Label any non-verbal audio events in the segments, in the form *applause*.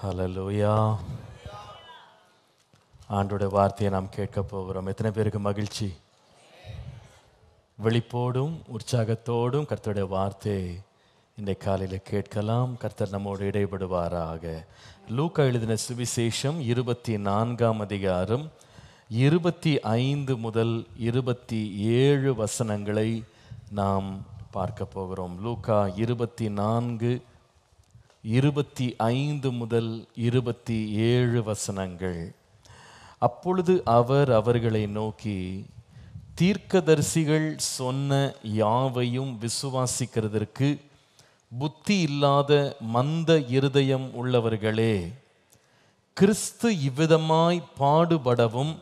ஹலலோயா ஆண்டோட வார்த்தையை நாம் கேட்க போகிறோம் எத்தனை பேருக்கு மகிழ்ச்சி வெளிப்போடும் உற்சாகத்தோடும் கர்த்தருடைய வார்த்தை இன்றைய காலையில் கேட்கலாம் கர்த்தர் நம்மோடு இடைபடுவாராக லூக்கா எழுதின சுவிசேஷம் இருபத்தி நான்காம் அதிகாரம் இருபத்தி ஐந்து முதல் இருபத்தி ஏழு வசனங்களை நாம் பார்க்க போகிறோம் லூக்கா இருபத்தி நான்கு இருபத்தி ஐந்து முதல் இருபத்தி ஏழு வசனங்கள் அப்பொழுது அவர் அவர்களை நோக்கி தீர்க்கதரிசிகள் சொன்ன யாவையும் விசுவாசிக்கிறதற்கு புத்தி இல்லாத மந்த இருதயம் உள்ளவர்களே கிறிஸ்து இவ்விதமாய் பாடுபடவும்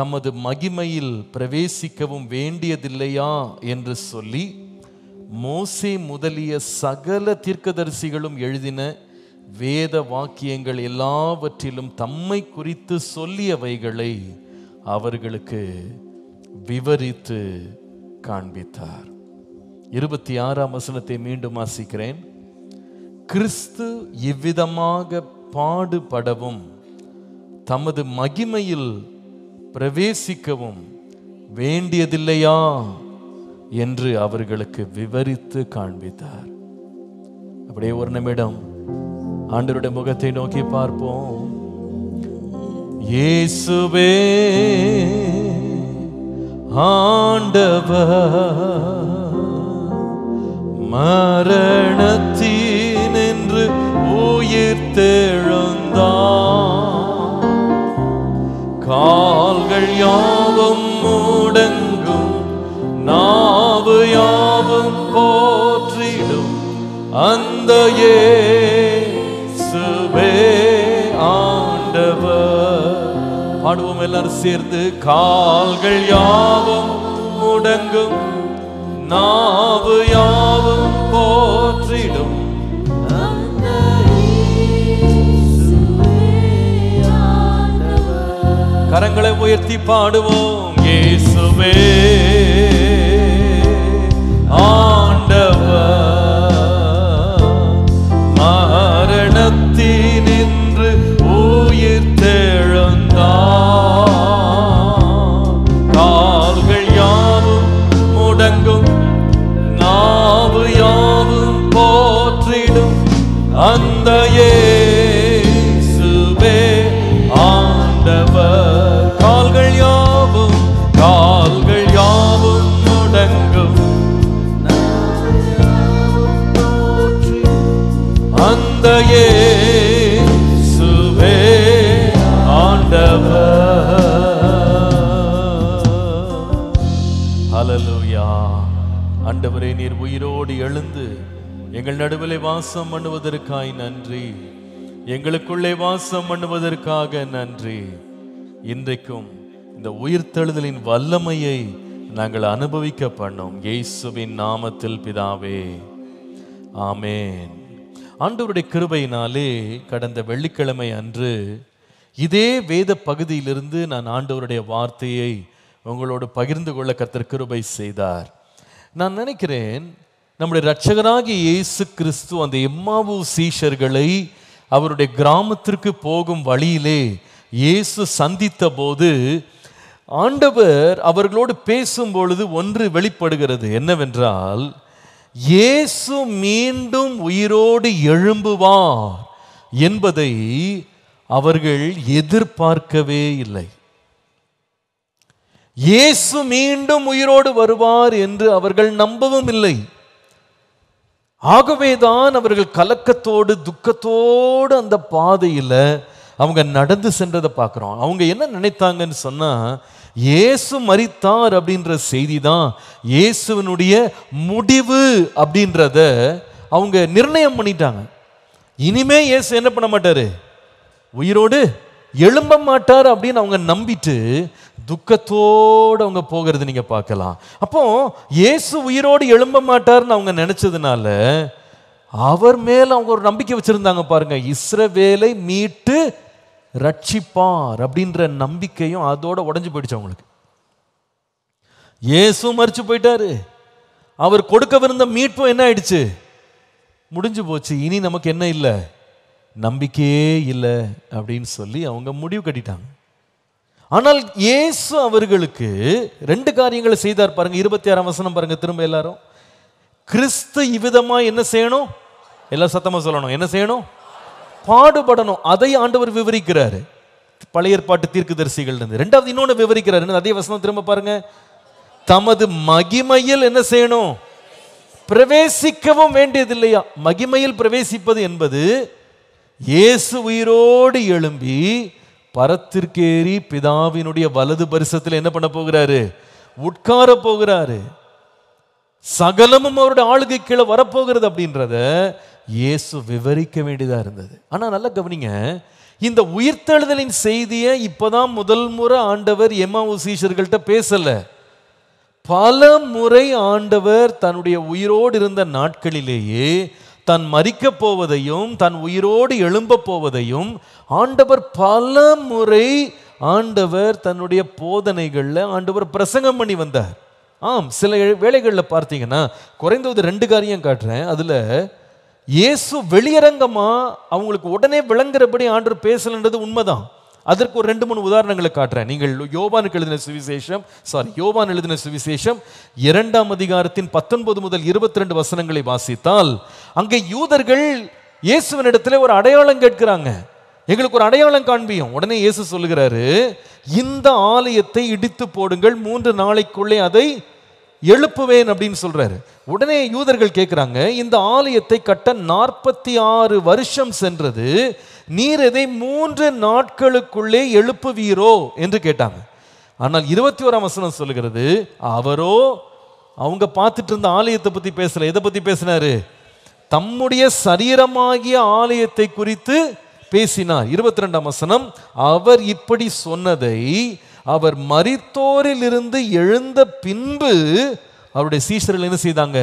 தமது மகிமையில் பிரவேசிக்கவும் வேண்டியதில்லையா என்று சொல்லி மோசே முதலிய சகல தீர்க்கதரிசிகளும் எழுதின வேத வாக்கியங்கள் எல்லாவற்றிலும் தம்மை குறித்து சொல்லியவைகளை அவர்களுக்கு விவரித்து காண்பித்தார் இருபத்தி ஆறாம் வசனத்தை மீண்டும் வாசிக்கிறேன் கிறிஸ்து இவ்விதமாக பாடுபடவும் தமது மகிமையில் பிரவேசிக்கவும் வேண்டியதில்லையா என்று அவர்களுக்கு விவரித்து காண்பித்தார் அப்படியே ஒரு நிமிடம் ஆண்டருடைய முகத்தை நோக்கி பார்ப்போம் இயேசுவே ஆண்டவ மரணத்தினின்று உயிர் தெழுந்தான் கால்கள் யாவும் மூடன் நாவு யாவும் போற்றிடும் அந்த சுபே ஆண்டவர் பாடுவோம் எல்லாரும் சேர்ந்து கால்கள் யாவும் முடங்கும் நாவு யாவும் போற்றிடும் கரங்களை உயர்த்தி பாடுவோம் ஏசுவே Oh. எங்களுக்குள்ளே வாசம் பண்ணுவதற்காய் நன்றி எங்களுக்குள்ளே வாசம் பண்ணுவதற்காக நன்றி இன்றைக்கும் இந்த உயிர்த்தெழுதலின் வல்லமையை நாங்கள் அனுபவிக்க பண்ணோம் இயேசுவின் நாமத்தில் பிதாவே ஆமேன் ஆண்டவருடைய கிருபையினாலே கடந்த வெள்ளிக்கிழமை அன்று இதே வேத பகுதியிலிருந்து நான் ஆண்டவருடைய வார்த்தையை உங்களோடு பகிர்ந்து கொள்ள கத்தர் கிருபை செய்தார் நான் நினைக்கிறேன் நம்முடைய ரட்சகராகிய இயேசு கிறிஸ்து அந்த எம்மாவு சீஷர்களை அவருடைய கிராமத்திற்கு போகும் வழியிலே இயேசு சந்தித்த போது ஆண்டவர் அவர்களோடு பேசும் பொழுது ஒன்று வெளிப்படுகிறது என்னவென்றால் இயேசு மீண்டும் உயிரோடு எழும்புவார் என்பதை அவர்கள் எதிர்பார்க்கவே இல்லை இயேசு மீண்டும் உயிரோடு வருவார் என்று அவர்கள் நம்பவும் இல்லை ஆகவேதான் அவர்கள் கலக்கத்தோடு துக்கத்தோடு அந்த பாதையில் அவங்க நடந்து சென்றதை பார்க்குறோம் அவங்க என்ன நினைத்தாங்கன்னு சொன்னால் இயேசு மறித்தார் அப்படின்ற செய்தி தான் இயேசுவனுடைய முடிவு அப்படின்றத அவங்க நிர்ணயம் பண்ணிட்டாங்க இனிமே இயேசு என்ன பண்ண மாட்டார் உயிரோடு எழும்ப மாட்டார் அப்படின்னு அவங்க நம்பிட்டு துக்கத்தோடு அவங்க போகிறது நீங்கள் பார்க்கலாம் அப்போ இயேசு உயிரோடு எழும்ப மாட்டார்னு அவங்க நினச்சதுனால அவர் மேலே அவங்க ஒரு நம்பிக்கை வச்சுருந்தாங்க பாருங்க இஸ்ரவேலை மீட்டு ரட்சிப்பார் அப்படின்ற நம்பிக்கையும் அதோட உடஞ்சி போயிடுச்சு அவங்களுக்கு இயேசு மறிச்சு போயிட்டாரு அவர் கொடுக்கவிருந்த மீட்பும் என்ன ஆயிடுச்சு முடிஞ்சு போச்சு இனி நமக்கு என்ன இல்லை நம்பிக்கையே இல்லை அப்படின்னு சொல்லி அவங்க முடிவு கட்டிட்டாங்க ஆனால் இயேசு அவர்களுக்கு ரெண்டு காரியங்களை செய்தார் பாருங்க இருபத்தி ஆறாம் வசனம் பாருங்க திரும்ப எல்லாரும் கிறிஸ்து இவ்விதமா என்ன செய்யணும் எல்லாம் சத்தமாக சொல்லணும் என்ன செய்யணும் பாடுபடணும் அதை ஆண்டவர் விவரிக்கிறாரு பழைய ஏற்பாட்டு தீர்க்கதரிசிகள் இருந்து ரெண்டாவது இன்னொன்று விவரிக்கிறார் அதே வசனம் திரும்ப பாருங்க தமது மகிமையில் என்ன செய்யணும் பிரவேசிக்கவும் வேண்டியது இல்லையா மகிமையில் பிரவேசிப்பது என்பது இயேசு உயிரோடு எழும்பி பரத்திற்கேறி பிதாவினுடைய வலது பரிசத்தில் என்ன பண்ண போகிறாரு உட்கார போகிறாரு சகலமும் அவருடைய ஆளுகை கீழே வரப்போகிறது அப்படின்றத இயேசு விவரிக்க வேண்டியதா இருந்தது ஆனா நல்லா கவனிங்க இந்த உயிர்த்தெழுதலின் செய்தியை இப்போதான் முதல் முறை ஆண்டவர் எம்மா சீஷர்கள்ட்ட பேசல பல முறை ஆண்டவர் தன்னுடைய உயிரோடு இருந்த நாட்களிலேயே தன் மறிக்கப் போவதையும் தன் உயிரோடு எழும்ப போவதையும் ஆண்டவர் பல முறை ஆண்டவர் தன்னுடைய போதனைகளில் ஆண்டவர் பிரசங்கம் பண்ணி வந்தார் ஆம் சில வேலைகளில் பார்த்தீங்கன்னா குறைந்தது ரெண்டு காரியம் காட்டுறேன் அதில் இயேசு வெளியரங்கமாக அவங்களுக்கு உடனே விளங்குறபடி ஆண்டவர் பேசலன்றது உண்மைதான் அதற்கு ஒரு ரெண்டு மூணு உதாரணங்களை காட்டுறேன் நீங்கள் யோபானுக்கு எழுதின சுவிசேஷம் சாரி யோபான் எழுதின சுவிசேஷம் இரண்டாம் அதிகாரத்தின் பத்தொன்பது முதல் இருபத்தி ரெண்டு வசனங்களை வாசித்தால் அங்கே யூதர்கள் இயேசுவனிடத்தில் ஒரு அடையாளம் கேட்கிறாங்க எங்களுக்கு ஒரு அடையாளம் காண்பியும் உடனே இயேசு சொல்லுகிறாரு இந்த ஆலயத்தை இடித்து போடுங்கள் மூன்று நாளைக்குள்ளே அதை எழுப்புவேன் அப்படின்னு சொல்றாரு உடனே யூதர்கள் கேட்குறாங்க இந்த ஆலயத்தை கட்ட நாற்பத்தி ஆறு வருஷம் சென்றது நீர் எதை மூன்று நாட்களுக்குள்ளே எழுப்புவீரோ என்று கேட்டாங்க ஆனால் இருபத்தி ஓராம் வசனம் சொல்லுகிறது அவரோ அவங்க பார்த்துட்டு இருந்த ஆலயத்தை பத்தி பேசல எதை பத்தி பேசினாரு தம்முடைய சரீரமாகிய ஆலயத்தை குறித்து பேசினார் இருபத்தி ரெண்டாம் வசனம் அவர் இப்படி சொன்னதை அவர் மறித்தோரிலிருந்து எழுந்த பின்பு அவருடைய சீஷர்கள் என்ன செய்தாங்க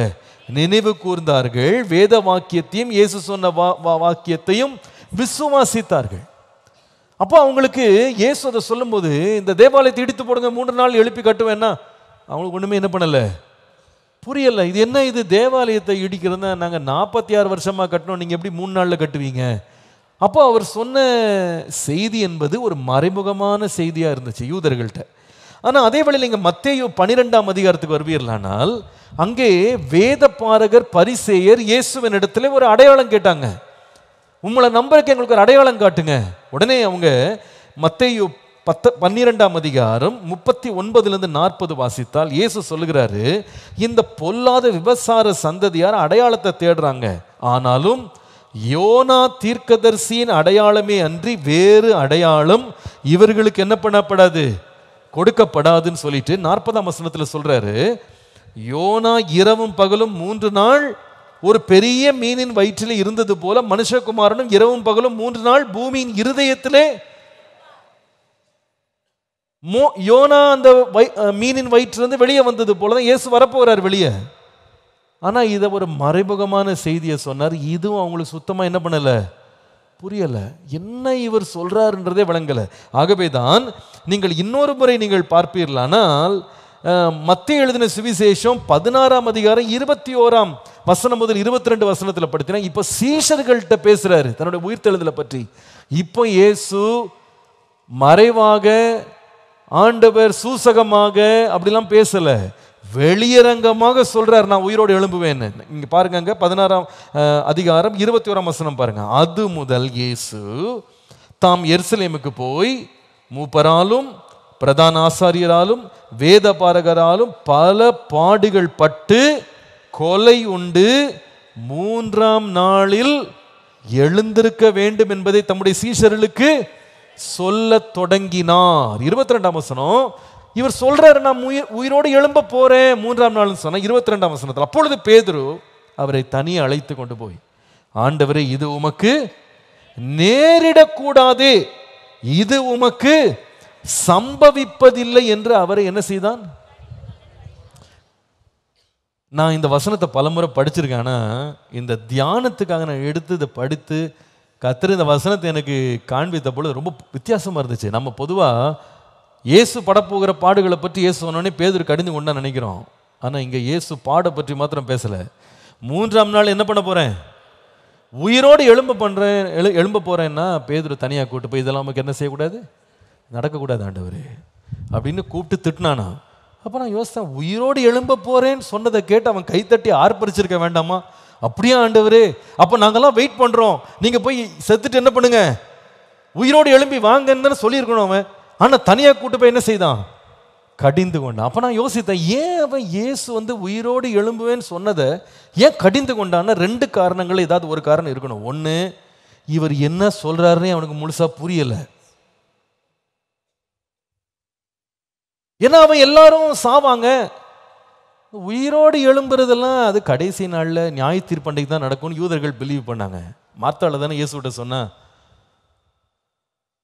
நினைவு கூர்ந்தார்கள் வேத வாக்கியத்தையும் இயேசு சொன்ன வா வாக்கியத்தையும் விசுவாசித்தார்கள் அப்போ அவங்களுக்கு இயேசு அதை சொல்லும்போது இந்த தேவாலயத்தை இடித்து போடுங்க மூன்று நாள் எழுப்பி கட்டுவேன்னா அவங்களுக்கு ஒன்றுமே என்ன பண்ணலை புரியல இது என்ன இது தேவாலயத்தை இடிக்கிறதுனா நாங்கள் நாற்பத்தி ஆறு வருஷமாக கட்டினோம் நீங்கள் எப்படி மூணு நாளில் கட்டுவீங்க அப்போ அவர் சொன்ன செய்தி என்பது ஒரு மறைமுகமான செய்தியாக இருந்துச்சு யூதர்கள்ட்ட ஆனால் அதே வேளையில் இங்கே மத்தேயோ பனிரெண்டாம் அதிகாரத்துக்கு வருவீர்களானால் அங்கே வேத பாரகர் பரிசேயர் இயேசுவின் இடத்துல ஒரு அடையாளம் கேட்டாங்க உங்களை நம்பருக்கு எங்களுக்கு ஒரு அடையாளம் காட்டுங்க உடனே அவங்க மத்தேயோ பத்த பன்னிரெண்டாம் அதிகாரம் முப்பத்தி ஒன்பதுலேருந்து நாற்பது வாசித்தால் இயேசு சொல்லுகிறாரு இந்த பொல்லாத விபசார சந்ததியார் அடையாளத்தை தேடுறாங்க ஆனாலும் யோனா தீர்க்கதர்சியின் அடையாளமே அன்றி வேறு அடையாளம் இவர்களுக்கு என்ன பண்ணப்படாது கொடுக்கப்படாதுன்னு சொல்லிட்டு நாற்பதாம் வசனத்தில் சொல்றாரு யோனா இரவும் பகலும் மூன்று நாள் ஒரு பெரிய மீனின் வயிற்றில் இருந்தது போல மனுஷகுமாரனும் இரவும் பகலும் மூன்று நாள் பூமியின் இருதயத்திலே யோனா அந்த மீனின் வயிற்றிலிருந்து வெளியே வந்தது போல தான் இயேசு வரப்போகிறார் வெளியே ஆனால் இதை ஒரு மறைமுகமான செய்தியை சொன்னார் இதுவும் அவங்களுக்கு சுத்தமாக என்ன பண்ணலை புரியலை என்ன இவர் சொல்கிறாருன்றதே விளங்கலை ஆகவே தான் நீங்கள் இன்னொரு முறை நீங்கள் பார்ப்பீர்களானால் மத்திய எழுதின சுவிசேஷம் பதினாறாம் அதிகாரம் இருபத்தி ஓராம் வசனம் முதல் இருபத்தி ரெண்டு வசனத்தில் படுத்தினா இப்போ சீஷர்கள்ட்ட பேசுகிறாரு தன்னுடைய உயிர்த்தெழுதலை பற்றி இப்போ இயேசு மறைவாக ஆண்டவர் சூசகமாக அப்படிலாம் பேசலை வெளியரங்கமாக சொல்கிறார் நான் உயிரோடு எழும்புவேன்னு இங்கே பாருங்க பதினாறாம் அதிகாரம் இருபத்தி ஓராம் வசனம் பாருங்க அது முதல் இயேசு தாம் எருசலேமுக்கு போய் மூப்பராலும் பிரதான ஆசாரியராலும் வேத பாரகராலும் பல பாடுகள் பட்டு கொலை உண்டு மூன்றாம் நாளில் எழுந்திருக்க வேண்டும் என்பதை தம்முடைய சீஷர்களுக்கு சொல்ல தொடங்கினார் இருபத்தி ரெண்டாம் வசனம் இவர் சொல்றாரு நான் உயிர் உயிரோடு எழும்ப போறேன் மூன்றாம் நாள்னு சொன்ன இருபத்தி ரெண்டாம் வசனத்தில் அப்பொழுது பேதுரு அவரை தனியே அழைத்து கொண்டு போய் ஆண்டவரே இது உமக்கு நேரிடக்கூடாது இது உமக்கு சம்பவிப்பதில்லை என்று அவரை என்ன செய்தான் நான் இந்த வசனத்தை பலமுறை படிச்சிருக்கேன் ஆனா இந்த தியானத்துக்காக நான் எடுத்து இதை படித்து கத்துற இந்த வசனத்தை எனக்கு காண்பித்த பொழுது ரொம்ப வித்தியாசமாக இருந்துச்சு நம்ம பொதுவாக இயேசு படப்போகிற பாடுகளை பற்றி இயேசு சொன்னோடனே பேதர் கடிந்து கொண்டா நினைக்கிறோம் ஆனால் இங்கே இயேசு பாடை பற்றி மாத்திரம் பேசலை மூன்றாம் நாள் என்ன பண்ண போகிறேன் உயிரோடு எழும்ப பண்ணுறேன் எழு எழும்ப போகிறேன்னா பேதர் தனியாக கூப்பிட்டு போய் இதெல்லாம் நமக்கு என்ன செய்யக்கூடாது நடக்கக்கூடாது ஆண்டவர் அப்படின்னு கூப்பிட்டு திட்டினானா அப்போ நான் யோசித்தேன் உயிரோடு எழும்ப போகிறேன்னு சொன்னதை கேட்டு அவன் கைத்தட்டி ஆர்ப்பரிச்சிருக்க வேண்டாமா அப்படியே ஆண்டவர் அப்போ நாங்கள்லாம் வெயிட் பண்ணுறோம் நீங்கள் போய் செத்துட்டு என்ன பண்ணுங்கள் உயிரோடு எழும்பி வாங்கன்னு தானே சொல்லியிருக்கணும் அவன் ஆனால் தனியாக கூட்டு போய் என்ன செய்தான் கடிந்து கொண்டான் அப்போ நான் யோசித்தேன் ஏன் அவன் இயேசு வந்து உயிரோடு எழும்புவேன்னு சொன்னதை ஏன் கடிந்து கொண்டான்னா ரெண்டு காரணங்கள் ஏதாவது ஒரு காரணம் இருக்கணும் ஒன்று இவர் என்ன சொல்கிறாருன்னு அவனுக்கு முழுசாக புரியலை ஏன்னா அவன் எல்லாரும் சாவாங்க உயிரோடு எழும்புறதெல்லாம் அது கடைசி நாளில் நியாய தீர்ப்பண்டைக்கு தான் நடக்கும்னு யூதர்கள் பிலீவ் பண்ணாங்க மார்த்தால தானே இயேசுகிட்ட சொன்னா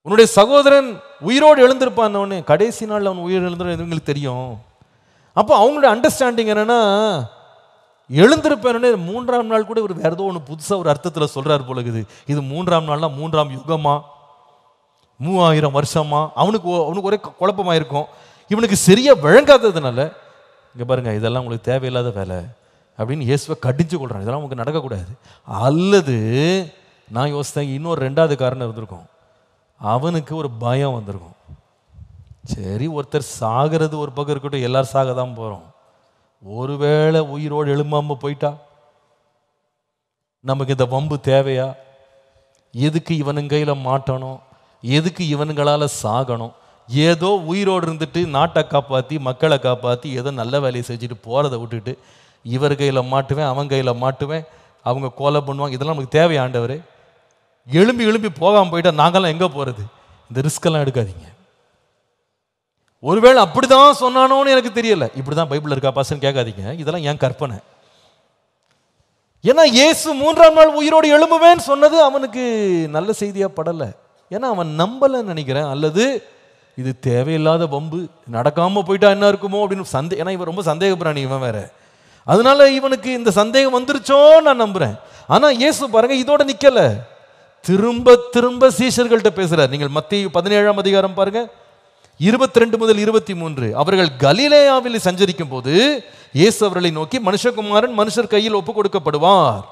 உன்னுடைய சகோதரன் உயிரோடு எழுந்திருப்பான் அவனு கடைசி நாள் அவன் உயிர் எழுந்துடும் எங்களுக்கு தெரியும் அப்போ அவங்களுடைய அண்டர்ஸ்டாண்டிங் என்னென்னா எழுந்திருப்பேன்னு மூன்றாம் நாள் கூட ஒரு வேறு ஏதோ ஒன்று புதுசாக ஒரு அர்த்தத்தில் சொல்கிறார் போலகுது இது மூன்றாம் நாள்னா மூன்றாம் யுகமா மூவாயிரம் வருஷமா அவனுக்கு அவனுக்கு ஒரே குழப்பமாக இருக்கும் இவனுக்கு சரியாக விளங்காததுனால இங்கே பாருங்க இதெல்லாம் உங்களுக்கு தேவையில்லாத வேலை அப்படின்னு இயேசுவை கடிஞ்சு கொள்றான் இதெல்லாம் உங்களுக்கு நடக்கக்கூடாது அல்லது நான் யோசித்தேன் இன்னொரு ரெண்டாவது காரணம் இருந்திருக்கும் அவனுக்கு ஒரு பயம் வந்திருக்கும் சரி ஒருத்தர் சாகிறது ஒரு பக்கம் இருக்கட்டும் எல்லாரும் சாக தான் போகிறோம் ஒருவேளை உயிரோடு எழும்பாமல் போயிட்டா நமக்கு இந்த வம்பு தேவையா எதுக்கு இவனுங்க கையில் மாட்டணும் எதுக்கு இவனுங்களால் சாகணும் ஏதோ உயிரோடு இருந்துட்டு நாட்டை காப்பாற்றி மக்களை காப்பாற்றி ஏதோ நல்ல வேலையை செஞ்சுட்டு போகிறத விட்டுட்டு இவர் கையில் மாட்டுவேன் அவன் கையில் மாட்டுவேன் அவங்க கோலை பண்ணுவாங்க இதெல்லாம் நமக்கு தேவையாண்டவர் எழும்பி எழும்பி போகாமல் போயிட்டால் நாங்கள்லாம் எங்கே போகிறது இந்த ரிஸ்கெல்லாம் எடுக்காதீங்க ஒருவேளை அப்படி தான் சொன்னானோன்னு எனக்கு தெரியல இப்படி தான் பைபிள் இருக்கா பாசன்னு கேட்காதீங்க இதெல்லாம் ஏன் கற்பனை ஏன்னா இயேசு மூன்றாம் நாள் உயிரோடு எழும்புவேன்னு சொன்னது அவனுக்கு நல்ல செய்தியாக படலை ஏன்னா அவன் நம்பலைன்னு நினைக்கிறேன் அல்லது இது தேவையில்லாத பம்பு நடக்காமல் போயிட்டா என்ன இருக்குமோ அப்படின்னு சந்தே ஏன்னா இவன் ரொம்ப சந்தேக பிராணி இவன் வேற அதனால இவனுக்கு இந்த சந்தேகம் வந்துருச்சோன்னு நான் நம்புகிறேன் ஆனால் இயேசு பாருங்க இதோட நிற்கலை திரும்ப திரும்ப சீஷர்கள்ட்ட பேசுகிறார் நீங்கள் மத்திய பதினேழாம் அதிகாரம் பாருங்க இருபத்தி ரெண்டு முதல் இருபத்தி மூன்று அவர்கள் கலிலேயாவில் சஞ்சரிக்கும் போது இயேசு அவர்களை நோக்கி மனுஷகுமாரன் மனுஷர் கையில் ஒப்பு கொடுக்கப்படுவார்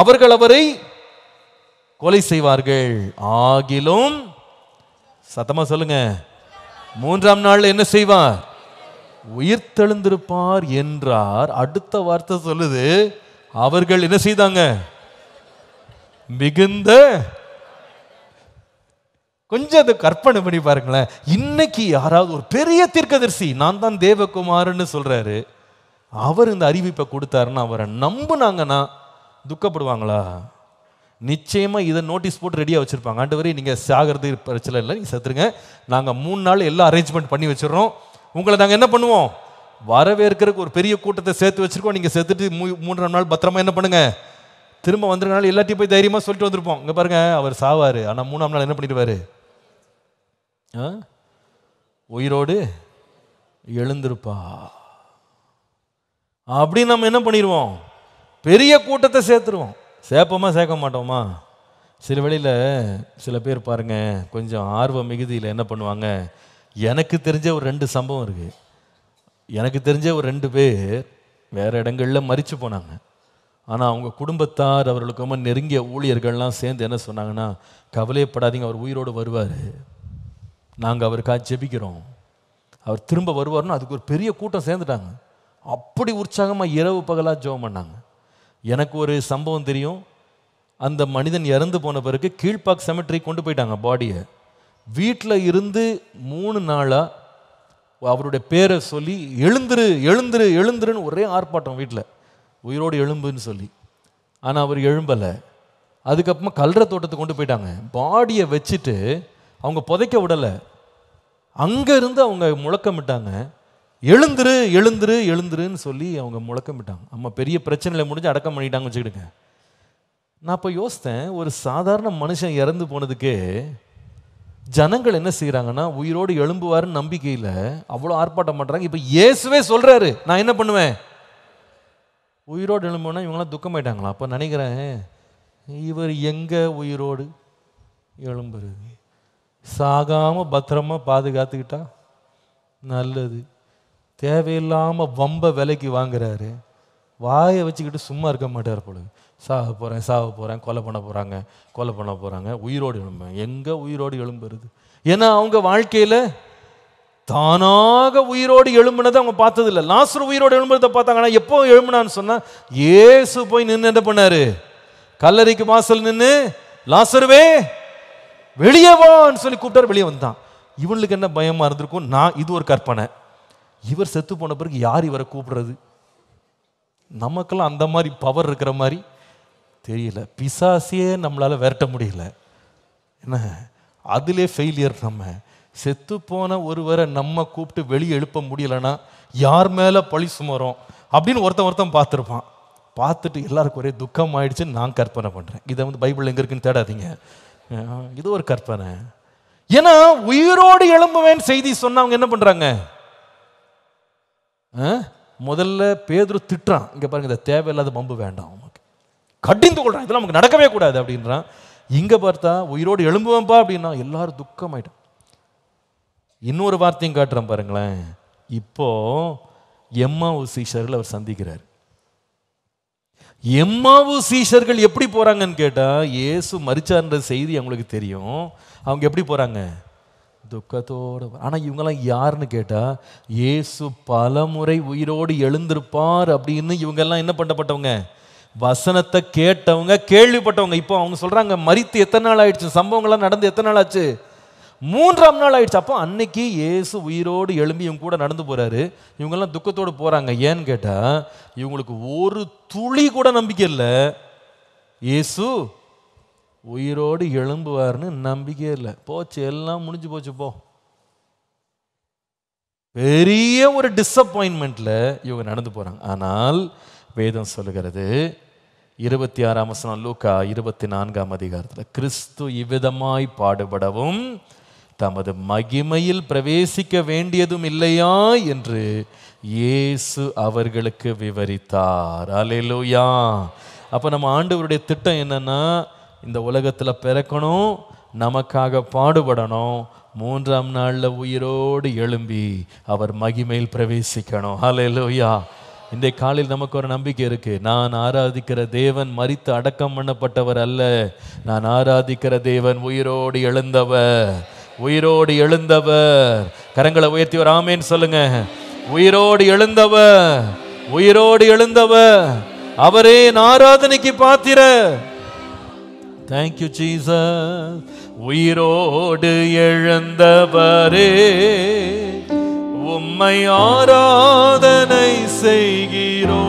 அவர்கள் அவரை கொலை செய்வார்கள் ஆகிலும் சத்தமா சொல்லுங்க மூன்றாம் நாள் என்ன செய்வார் உயிர் தெழுந்திருப்பார் என்றார் அடுத்த வார்த்தை சொல்லுது அவர்கள் என்ன செய்தாங்க மிகுந்த கொஞ்சம் அதை கற்பனை பண்ணி பாருங்களேன் இன்னைக்கு யாராவது ஒரு பெரிய தீர்க்கதரிசி நான் தான் தேவகுமார்னு சொல்றாரு அவர் இந்த அறிவிப்பை கொடுத்தாருன்னு அவரை நம்புனாங்கன்னா துக்கப்படுவாங்களா நிச்சயமாக இதை நோட்டீஸ் போட்டு ரெடியாக வச்சுருப்பாங்க ஆண்டு வரையும் நீங்கள் சாகிறது பிரச்சனை இல்லை நீங்க செத்துருங்க நாங்கள் மூணு நாள் எல்லாம் அரேஞ்ச்மெண்ட் பண்ணி வச்சிடறோம் உங்களை நாங்கள் என்ன பண்ணுவோம் வரவேற்கிறதுக்கு ஒரு பெரிய கூட்டத்தை சேர்த்து வச்சுருக்கோம் நீங்கள் செத்துட்டு மூ மூன்றாம் நாள் பத்திரமா என்ன பண்ணுங்கள் திரும்ப வந்துருக்கனால எல்லாத்தையும் போய் தைரியமாக சொல்லிட்டு வந்திருப்போம் இங்கே பாருங்கள் அவர் சாவார் ஆனால் மூணாம் நாள் என்ன பண்ணிடுவார் ஆ உயிரோடு எழுந்திருப்பா அப்படி நம்ம என்ன பண்ணிடுவோம் பெரிய கூட்டத்தை சேர்த்துருவோம் சேர்ப்போமா சேர்க்க மாட்டோமா சில வழியில் சில பேர் பாருங்கள் கொஞ்சம் ஆர்வ மிகுதியில் என்ன பண்ணுவாங்க எனக்கு தெரிஞ்ச ஒரு ரெண்டு சம்பவம் இருக்குது எனக்கு தெரிஞ்ச ஒரு ரெண்டு பேர் வேறு இடங்களில் மறித்து போனாங்க ஆனால் அவங்க குடும்பத்தார் அவர்களுக்கு ரொம்ப நெருங்கிய ஊழியர்கள்லாம் சேர்ந்து என்ன சொன்னாங்கன்னா கவலையப்படாதீங்க அவர் உயிரோடு வருவார் நாங்கள் அவருக்காக ஜெபிக்கிறோம் அவர் திரும்ப வருவார்னு அதுக்கு ஒரு பெரிய கூட்டம் சேர்ந்துட்டாங்க அப்படி உற்சாகமாக இரவு பகலாக ஜெபம் பண்ணாங்க எனக்கு ஒரு சம்பவம் தெரியும் அந்த மனிதன் இறந்து போன பிறகு கீழ்பாக் செமெட்ரி கொண்டு போயிட்டாங்க பாடியை வீட்டில் இருந்து மூணு நாளாக அவருடைய பேரை சொல்லி எழுந்துரு எழுந்துரு எழுந்துருன்னு ஒரே ஆர்ப்பாட்டம் வீட்டில் உயிரோடு எழும்புன்னு சொல்லி ஆனால் அவர் எழும்பலை அதுக்கப்புறமா கல்ற தோட்டத்தை கொண்டு போயிட்டாங்க பாடியை வச்சுட்டு அவங்க புதைக்க விடலை அங்கேருந்து அவங்க முழக்கமிட்டாங்க எழுந்துரு எழுந்துரு எழுந்துருன்னு சொல்லி அவங்க முழக்கமிட்டாங்க அம்மா பெரிய பிரச்சனையில் முடிஞ்சு அடக்கம் பண்ணிட்டாங்க வச்சுக்கிடுங்க நான் இப்போ யோசித்தேன் ஒரு சாதாரண மனுஷன் இறந்து போனதுக்கே ஜனங்கள் என்ன செய்கிறாங்கன்னா உயிரோடு எழும்புவாருன்னு நம்பிக்கையில் அவ்வளோ ஆர்ப்பாட்டம் பண்ணுறாங்க இப்போ இயேசுவே சொல்கிறாரு நான் என்ன பண்ணுவேன் உயிரோடு எழும்புனா இவங்களாம் துக்கமாயிட்டாங்களா அப்போ நினைக்கிறேன் இவர் எங்கே உயிரோடு எழும்புறது சாகாமல் பத்திரமாக பாதுகாத்துக்கிட்டா நல்லது தேவையில்லாமல் வம்ப விலைக்கு வாங்குறாரு வாயை வச்சுக்கிட்டு சும்மா இருக்க மாட்டார் பொழுது சாக போகிறேன் சாக போகிறேன் கொலை பண்ண போகிறாங்க கொலை பண்ண போகிறாங்க உயிரோடு எழும்பேன் எங்கே உயிரோடு எழும்புறது ஏன்னா அவங்க வாழ்க்கையில் தானாக உயிரோடு எழும்புனதை அவங்க பார்த்தது இல்லை லாஸ்டர் உயிரோடு எழும்புறதை பார்த்தாங்கன்னா எப்போ எழும்புனான்னு சொன்னா ஏசு போய் நின்று என்ன பண்ணார் கல்லறைக்கு வாசல் நின்று லாசருவே வெளியே வான்னு சொல்லி கூப்பிட்டார் வெளியே வந்தான் இவனுக்கு என்ன பயமாக இருந்திருக்கும் நான் இது ஒரு கற்பனை இவர் செத்து போன பிறகு யார் இவரை கூப்பிடுறது நமக்கெல்லாம் அந்த மாதிரி பவர் இருக்கிற மாதிரி தெரியல பிசாசியே நம்மளால் விரட்ட முடியல என்ன அதிலே ஃபெயிலியர் நம்ம செத்துப்போன ஒருவரை நம்ம கூப்பிட்டு வெளியே எழுப்ப முடியலைன்னா யார் மேலே பழி சுமரும் அப்படின்னு ஒருத்தன் ஒருத்தன் பார்த்துருப்பான் பார்த்துட்டு எல்லாருக்கும் ஒரே துக்கம் ஆயிடுச்சுன்னு நான் கற்பனை பண்ணுறேன் இதை வந்து பைபிள் எங்கே இருக்குன்னு தேடாதீங்க இது ஒரு கற்பனை ஏன்னா உயிரோடு எழும்புவேன் செய்தி சொன்னவங்க அவங்க என்ன பண்ணுறாங்க முதல்ல பேதுரு திட்டுறான் இங்கே பாருங்கள் இந்த தேவையில்லாத பம்பு வேண்டாம் உங்களுக்கு கடிந்து கொள்றான் இதெல்லாம் நமக்கு நடக்கவே கூடாது அப்படின்றான் இங்கே பார்த்தா உயிரோடு எழும்புவேன்ப்பா அப்படின்னா எல்லாரும் துக்கமாயிட்டான் இன்னொரு வார்த்தையும் காட்டுறேன் பாருங்களேன் இப்போது எம்மாவு சீஷர்கள் அவர் சந்திக்கிறார் எம்மாவு சீஷர்கள் எப்படி போகிறாங்கன்னு கேட்டால் ஏசு மறிச்சார்ன்ற செய்தி அவங்களுக்கு தெரியும் அவங்க எப்படி போகிறாங்க துக்கத்தோடு ஆனால் இவங்கெல்லாம் யாருன்னு கேட்டால் ஏசு பல முறை உயிரோடு எழுந்திருப்பார் அப்படின்னு இவங்கெல்லாம் என்ன பண்ணப்பட்டவங்க வசனத்தை கேட்டவங்க கேள்விப்பட்டவங்க இப்போ அவங்க சொல்கிறாங்க மறித்து எத்தனை நாள் ஆயிடுச்சு சம்பவங்கள்லாம் நடந்து எத்தனை நாள் ஆச்சு மூன்றாம் நாள் ஆயிடுச்சு அப்போ அன்னைக்கு இயேசு உயிரோடு எழும்பி இவங்க கூட நடந்து போறாரு இவங்கெல்லாம் துக்கத்தோடு போறாங்க ஏன்னு கேட்டா இவங்களுக்கு ஒரு துளி கூட நம்பிக்கை இல்லை இயேசு உயிரோடு எழும்புவார்னு நம்பிக்கை இல்லை போச்சு எல்லாம் முடிஞ்சு போச்சு போ பெரிய ஒரு டிசப்பாயின்மெண்ட்டில் இவங்க நடந்து போறாங்க ஆனால் வேதம் சொல்லுகிறது இருபத்தி ஆறாம் வசனம் லூக்கா இருபத்தி நான்காம் அதிகாரத்தில் கிறிஸ்து இவ்விதமாய் பாடுபடவும் தமது மகிமையில் பிரவேசிக்க வேண்டியதும் இல்லையா என்று இயேசு அவர்களுக்கு விவரித்தார் அலையலூயா அப்போ நம்ம ஆண்டவருடைய திட்டம் என்னென்னா இந்த உலகத்தில் பிறக்கணும் நமக்காக பாடுபடணும் மூன்றாம் நாளில் உயிரோடு எழும்பி அவர் மகிமையில் பிரவேசிக்கணும் ஹலெலூயா இந்த காலில் நமக்கு ஒரு நம்பிக்கை இருக்குது நான் ஆராதிக்கிற தேவன் மறித்து அடக்கம் பண்ணப்பட்டவர் அல்ல நான் ஆராதிக்கிற தேவன் உயிரோடு எழுந்தவர் உயிரோடு எழுந்தவர் கரங்களை உயர்த்தி ஒரு ஆமேன்னு சொல்லுங்க உயிரோடு எழுந்தவர் உயிரோடு எழுந்தவர் அவரே ஆராதனைக்கு பாத்திர தேங்க்யூ ஜீச உயிரோடு எழுந்தவரே உம்மை ஆராதனை செய்கிறோ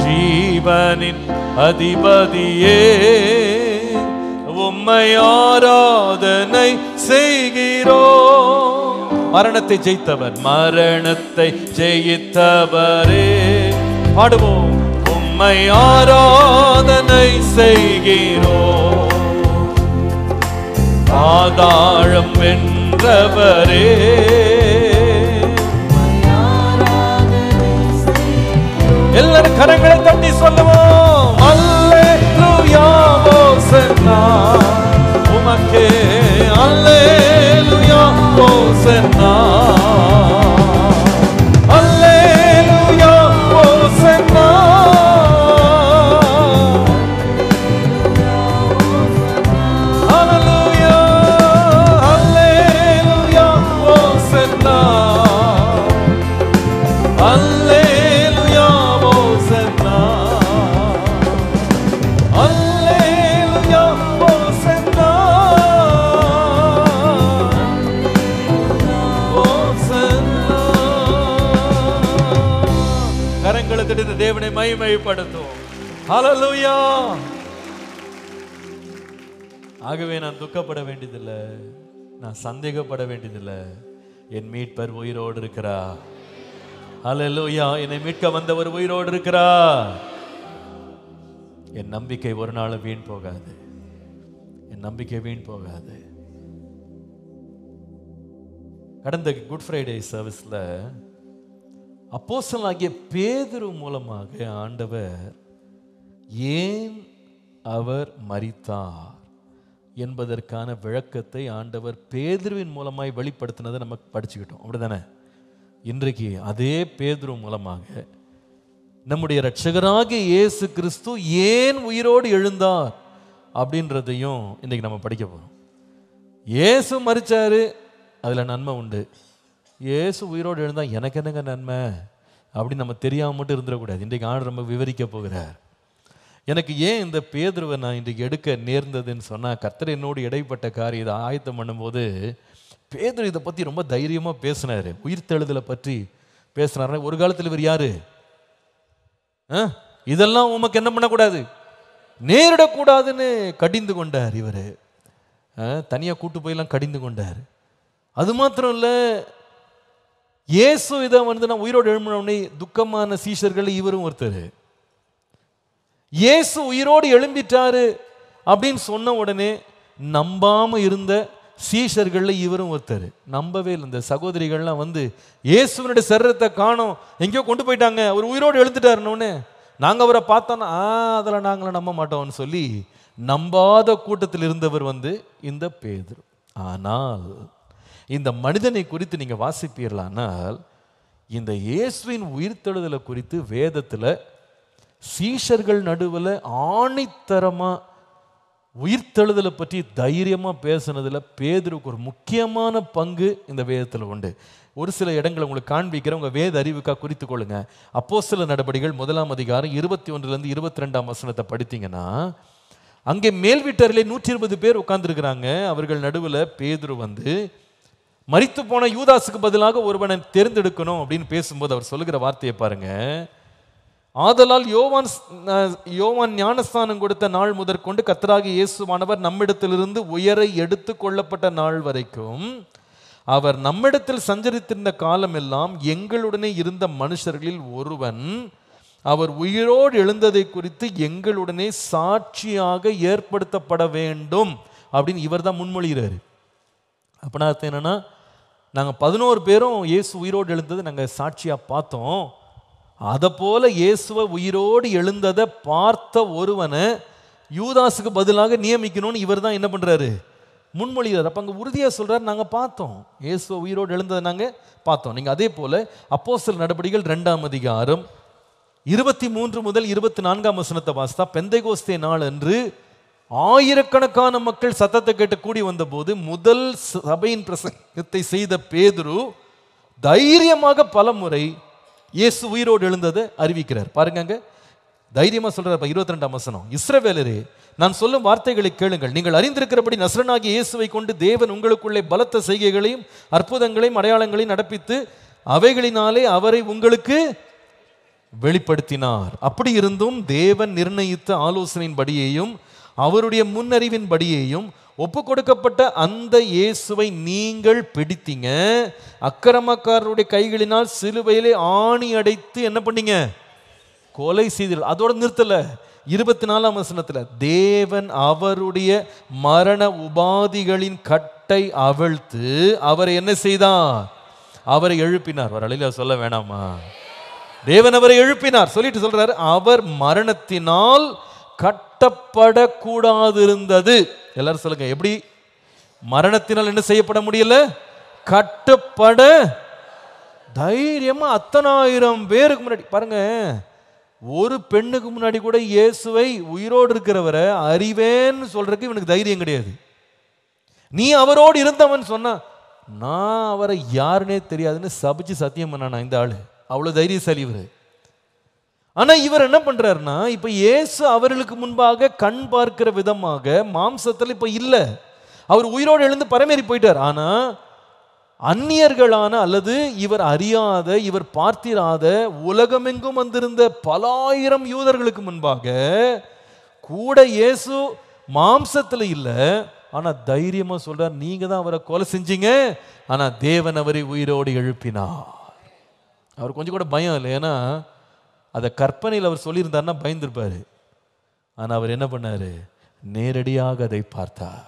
ஜீவனின் அதிபதியே உம்மை ஆராதனை செய்கிறோம் மரணத்தை ஜெயித்தவர் மரணத்தை ஜெயித்தவரே பாடுவோம் உம்மை ஆராதனை செய்கிறோம் பாதாழம் வென்றவரே எல்லாரும் கரங்களை தட்டி சொல்லுவோம் வெளிப்படுத்தும் ஹலலுயா ஆகவே நான் துக்கப்பட வேண்டியதில்லை நான் சந்தேகப்பட வேண்டியதில்லை என் மீட்பர் உயிரோடு இருக்கிறா ஹலலுயா என்னை மீட்க வந்தவர் உயிரோடு இருக்கிறா என் நம்பிக்கை ஒரு நாளும் வீண் போகாது என் நம்பிக்கை வீண் போகாது கடந்த குட் ஃப்ரைடே சர்வீஸில் அப்போசலாகிய பேதுரு மூலமாக ஆண்டவர் ஏன் அவர் மறித்தார் என்பதற்கான விளக்கத்தை ஆண்டவர் பேதுருவின் மூலமாய் வெளிப்படுத்தினதை நம்ம படிச்சுக்கிட்டோம் அப்படிதானே இன்றைக்கு அதே பேதுரு மூலமாக நம்முடைய ரட்சகராகிய இயேசு கிறிஸ்து ஏன் உயிரோடு எழுந்தார் அப்படின்றதையும் இன்றைக்கி நம்ம படிக்க போகிறோம் இயேசு மறிச்சாரு அதில் நன்மை உண்டு ஏசு உயிரோடு எழுந்தால் எனக்கு என்னங்க நன்மை அப்படின்னு நம்ம தெரியாமல் மட்டும் இருந்துடக்கூடாது இன்றைக்கு ஆண்டு ரொம்ப விவரிக்க போகிறார் எனக்கு ஏன் இந்த பேதுருவை நான் இன்றைக்கு எடுக்க நேர்ந்ததுன்னு சொன்னால் கர்த்தர் என்னோடு இடைப்பட்ட காரியம் இதை ஆயத்தம் பண்ணும்போது பேதுரு இதை பற்றி ரொம்ப தைரியமாக பேசினார் உயிர்த்தெழுதலை பற்றி பேசுனார் ஒரு காலத்தில் இவர் யார் இதெல்லாம் உமக்கு என்ன பண்ணக்கூடாது நேரிடக்கூடாதுன்னு கடிந்து கொண்டார் இவர் தனியாக கூட்டு போயெல்லாம் கடிந்து கொண்டார் அது மாத்திரம் இல்லை இயேசு இதை வந்து நான் உயிரோடு எழும்பினோடனே துக்கமான சீஷர்கள் இவரும் ஒருத்தர் இயேசு உயிரோடு எழும்பிட்டாரு அப்படின்னு சொன்ன உடனே நம்பாமல் இருந்த சீஷர்களில் இவரும் ஒருத்தர் நம்பவே இல்லை இந்த சகோதரிகள்லாம் வந்து இயேசுவனுடைய சரீரத்தை காணும் எங்கேயோ கொண்டு போயிட்டாங்க அவர் உயிரோடு எழுந்துட்டாருன்னு நாங்கள் அவரை பார்த்தோன்னா அதில் அதெல்லாம் நம்ப மாட்டோம்னு சொல்லி நம்பாத கூட்டத்தில் இருந்தவர் வந்து இந்த பேதர் ஆனால் இந்த மனிதனை குறித்து நீங்கள் வாசிப்பீர்களானால் இந்த இயேசுவின் உயிர்த்தெழுதலை குறித்து வேதத்தில் சீஷர்கள் நடுவில் ஆணித்தரமாக உயிர்த்தெழுதலை பற்றி தைரியமாக பேசுனதில் பேதருக்கு ஒரு முக்கியமான பங்கு இந்த வேதத்தில் உண்டு ஒரு சில இடங்களை உங்களுக்கு காண்பிக்கிற உங்கள் வேத அறிவுக்காக குறித்து கொள்ளுங்க அப்போ சில நடவடிக்கைகள் முதலாம் அதிகாரம் இருபத்தி ஒன்றுலேருந்து இருபத்தி ரெண்டாம் வசனத்தை படித்தீங்கன்னா அங்கே மேல்வீட்டரிலே நூற்றி இருபது பேர் உட்காந்துருக்கிறாங்க அவர்கள் நடுவில் பேதுரு வந்து மறித்து போன யூதாஸுக்கு பதிலாக ஒருவனை தேர்ந்தெடுக்கணும் அப்படின்னு பேசும்போது அவர் சொல்லுகிற வார்த்தையை பாருங்க ஆதலால் யோவான் யோவான் ஞானஸ்தானம் கொடுத்த நாள் முதற்கொண்டு கத்தராகி இயேசுவானவர் நம்மிடத்திலிருந்து உயரை எடுத்து கொள்ளப்பட்ட நாள் வரைக்கும் அவர் நம்மிடத்தில் சஞ்சரித்திருந்த காலம் எல்லாம் எங்களுடனே இருந்த மனுஷர்களில் ஒருவன் அவர் உயிரோடு எழுந்ததை குறித்து எங்களுடனே சாட்சியாக ஏற்படுத்தப்பட வேண்டும் அப்படின்னு இவர் தான் முன்மொழிகிறாரு அப்படின்னா அர்த்தம் என்னன்னா நாங்கள் பதினோரு பேரும் இயேசு உயிரோடு எழுந்தது நாங்கள் சாட்சியாக பார்த்தோம் அதை போல இயேசுவை உயிரோடு எழுந்ததை பார்த்த ஒருவனை யூதாஸுக்கு பதிலாக நியமிக்கணும்னு இவர் தான் என்ன பண்ணுறாரு முன்மொழிகிறார் அப்போ அங்கே உறுதியாக சொல்கிறார் நாங்கள் பார்த்தோம் இயேசுவை உயிரோடு எழுந்ததை நாங்கள் பார்த்தோம் நீங்கள் அதே போல் அப்போ சில நடவடிக்கைகள் ரெண்டாம் அதிகாரம் இருபத்தி மூன்று முதல் இருபத்தி நான்காம் வசனத்தை வாசித்தா பெந்தைகோஸ்தே நாள் அன்று ஆயிரக்கணக்கான மக்கள் சத்தத்தை கேட்டு கூடி வந்தபோது முதல் சபையின் பிரசங்கத்தை செய்த பேதுரு தைரியமாக பல முறை இயேசு உயிரோடு எழுந்ததை அறிவிக்கிறார் பாருங்க தைரியமாக சொல்கிறார் இருபத்தி ரெண்டாம் வசனம் இஸ்ரவேலரே நான் சொல்லும் வார்த்தைகளை கேளுங்கள் நீங்கள் அறிந்திருக்கிறபடி நசரனாகிய இயேசுவை கொண்டு தேவன் உங்களுக்குள்ளே பலத்த செய்கைகளையும் அற்புதங்களையும் அடையாளங்களையும் நடப்பித்து அவைகளினாலே அவரை உங்களுக்கு வெளிப்படுத்தினார் அப்படி இருந்தும் தேவன் நிர்ணயித்த ஆலோசனையின்படியையும் அவருடைய முன்னறிவின்படியேயும் ஒப்பு கொடுக்கப்பட்ட அந்த இயேசுவை நீங்கள் பிடித்தீங்க அக்கிரமக்காரருடைய கைகளினால் சிலுவையிலே ஆணி அடைத்து என்ன பண்ணீங்க கொலை செய்தீர்கள் அதோட நிறுத்தலை இருபத்தி நாலாம் வசனத்தில் தேவன் அவருடைய மரண உபாதிகளின் கட்டை அவிழ்த்து அவரை என்ன செய்தார் அவரை எழுப்பினார் வரலையில சொல்ல வேணாமா தேவன் அவரை எழுப்பினார் சொல்லிட்டு சொல்றாரு அவர் மரணத்தினால் கட் கட்டப்படக்கூடாது இருந்தது எல்லாரும் சொல்லுங்க எப்படி மரணத்தினால் என்ன செய்யப்பட முடியல கட்டப்பட தைரியமா அத்தனாயிரம் பேருக்கு முன்னாடி பாருங்க ஒரு பெண்ணுக்கு முன்னாடி கூட இயேசுவை உயிரோடு இருக்கிறவரை அறிவேன்னு சொல்றதுக்கு இவனுக்கு தைரியம் கிடையாது நீ அவரோடு இருந்தவன் சொன்ன நான் அவரை யாருன்னே தெரியாதுன்னு சபிச்சு சத்தியம் பண்ணானா இந்த ஆள் அவ்வளோ தைரியசாலி இவர் ஆனால் இவர் என்ன பண்ணுறாருன்னா இப்போ இயேசு அவர்களுக்கு முன்பாக கண் பார்க்கிற விதமாக மாம்சத்தில் இப்போ இல்லை அவர் உயிரோடு எழுந்து பரமேறி போயிட்டார் ஆனால் அந்நியர்களான அல்லது இவர் அறியாத இவர் பார்த்திராத உலகமெங்கும் வந்திருந்த பலாயிரம் யூதர்களுக்கு முன்பாக கூட இயேசு மாம்சத்தில் இல்லை ஆனால் தைரியமாக சொல்கிறார் நீங்கள் தான் அவரை கொலை செஞ்சீங்க ஆனால் தேவன் அவரை உயிரோடு எழுப்பினார் அவர் கொஞ்சம் கூட பயம் இல்லை ஏன்னா அதை கற்பனையில் அவர் சொல்லியிருந்தார்னா பயந்துருப்பார் ஆனால் அவர் என்ன பண்ணார் நேரடியாக அதை பார்த்தார்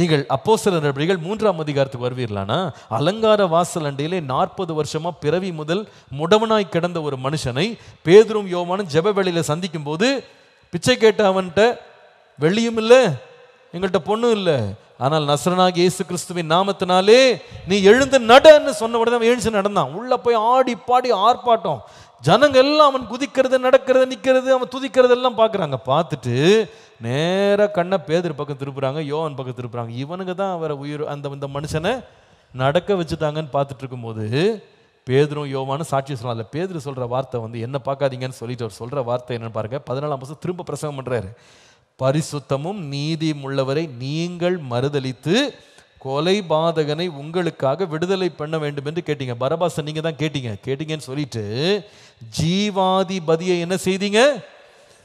நீங்கள் அப்போ சில நடவடிக்கைகள் மூன்றாம் அதிகாரத்துக்கு வருவீர்களானா அலங்கார வாசல் அண்டையிலே நாற்பது வருஷமா பிறவி முதல் முடவனாய் கிடந்த ஒரு மனுஷனை பேதரும் யோமானும் ஜெப வேலையில் சந்திக்கும் போது பிச்சை கேட்ட அவன்கிட்ட வெள்ளியும் இல்லை எங்கள்கிட்ட பொண்ணும் இல்லை ஆனால் நசரனாக இயேசு கிறிஸ்துவின் நாமத்தினாலே நீ எழுந்து நடன்னு சொன்ன உடனே எழுந்து நடந்தான் உள்ள போய் ஆடி பாடி ஆர்ப்பாட்டம் ஜனங்கள் எல்லாம் அவன் குதிக்கிறது நடக்கிறது நிற்கிறது அவன் துதிக்கிறது எல்லாம் பார்க்குறாங்க பார்த்துட்டு நேராக கண்ணை பேதர் பக்கம் திருப்புறாங்க யோவன் பக்கம் திருப்புறாங்க இவனுங்க தான் அவரை உயிர் அந்த இந்த மனுஷனை நடக்க வச்சுட்டாங்கன்னு பார்த்துட்டு இருக்கும்போது பேதரும் யோவானு சாட்சி சொல்லலாம் பேதர் சொல்கிற வார்த்தை வந்து என்ன பார்க்காதீங்கன்னு சொல்லிட்டு அவர் சொல்கிற வார்த்தை என்னென்னு பாருங்கள் பதினாலாம் வருஷம் திரும்ப பிரசங்கம் பண்ணுறாரு பரிசுத்தமும் நீதியும் உள்ளவரை நீங்கள் மறுதளித்து கொலை பாதகனை உங்களுக்காக விடுதலை பண்ண வேண்டும் என்று கேட்டீங்க பரபாசன் நீங்க தான் கேட்டீங்க கேட்டீங்கன்னு சொல்லிட்டு ஜீவாதிபதியை என்ன செய்தீங்க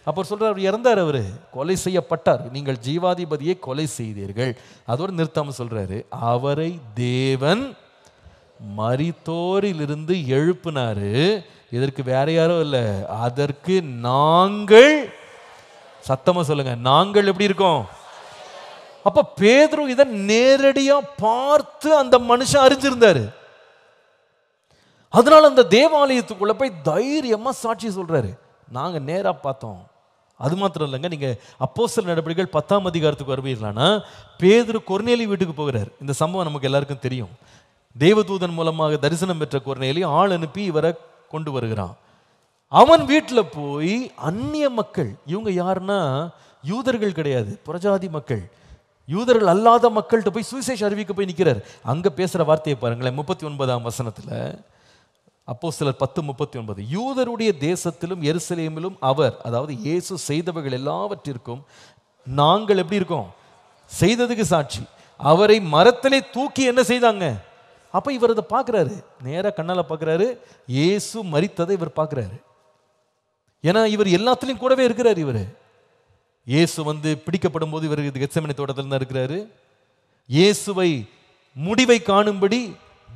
அப்போ சொல்கிறார் அவர் இறந்தார் அவர் கொலை செய்யப்பட்டார் நீங்கள் ஜீவாதிபதியை கொலை செய்தீர்கள் அதோடு நிறுத்தாம சொல்கிறாரு அவரை தேவன் மரித்தோரிலிருந்து எழுப்பினாரு இதற்கு வேற யாரும் இல்லை அதற்கு நாங்கள் சத்தமா சொல்லுங்க நாங்கள் எப்படி இருக்கோம் அப்போ பேதுரு இதை நேரடியாக பார்த்து அந்த மனுஷன் அறிஞ்சிருந்தாரு அதனால அந்த தேவாலயத்துக்குள்ளே போய் தைரியமாக சாட்சி சொல்கிறாரு நாங்கள் நேராக பார்த்தோம் அது மாத்திரம் இல்லைங்க நீங்கள் அப்போ சில நடவடிக்கைகள் பத்தாம் அதிகாரத்துக்கு வருவீர்களானா பேதுரு கொர்நேலி வீட்டுக்கு போகிறார் இந்த சம்பவம் நமக்கு எல்லாருக்கும் தெரியும் தேவதூதன் மூலமாக தரிசனம் பெற்ற கொர்நேலி ஆள் அனுப்பி இவரை கொண்டு வருகிறான் அவன் வீட்டில் போய் அந்நிய மக்கள் இவங்க யாருன்னா யூதர்கள் கிடையாது புரஜாதி மக்கள் யூதர்கள் அல்லாத மக்கள்கிட்ட போய் சுவிசேஷம் அறிவிக்க போய் நிற்கிறார் அங்கே பேசுகிற வார்த்தையை பாருங்களேன் முப்பத்தி ஒன்பதாம் வசனத்தில் அப்போ சிலர் பத்து முப்பத்தி ஒன்பது யூதருடைய தேசத்திலும் எருசலேமிலும் அவர் அதாவது இயேசு செய்தவர்கள் எல்லாவற்றிற்கும் நாங்கள் எப்படி இருக்கோம் செய்ததுக்கு சாட்சி அவரை மரத்திலே தூக்கி என்ன செய்தாங்க அப்போ இவர் அதை பார்க்குறாரு நேராக கண்ணால் பார்க்குறாரு இயேசு மறித்ததை இவர் பார்க்குறாரு ஏன்னா இவர் எல்லாத்துலேயும் கூடவே இருக்கிறார் இவர் இயேசு வந்து பிடிக்கப்படும் போது இவர் கெச்சமனை தோட்டத்தில் தான் இருக்கிறாரு இயேசுவை முடிவை காணும்படி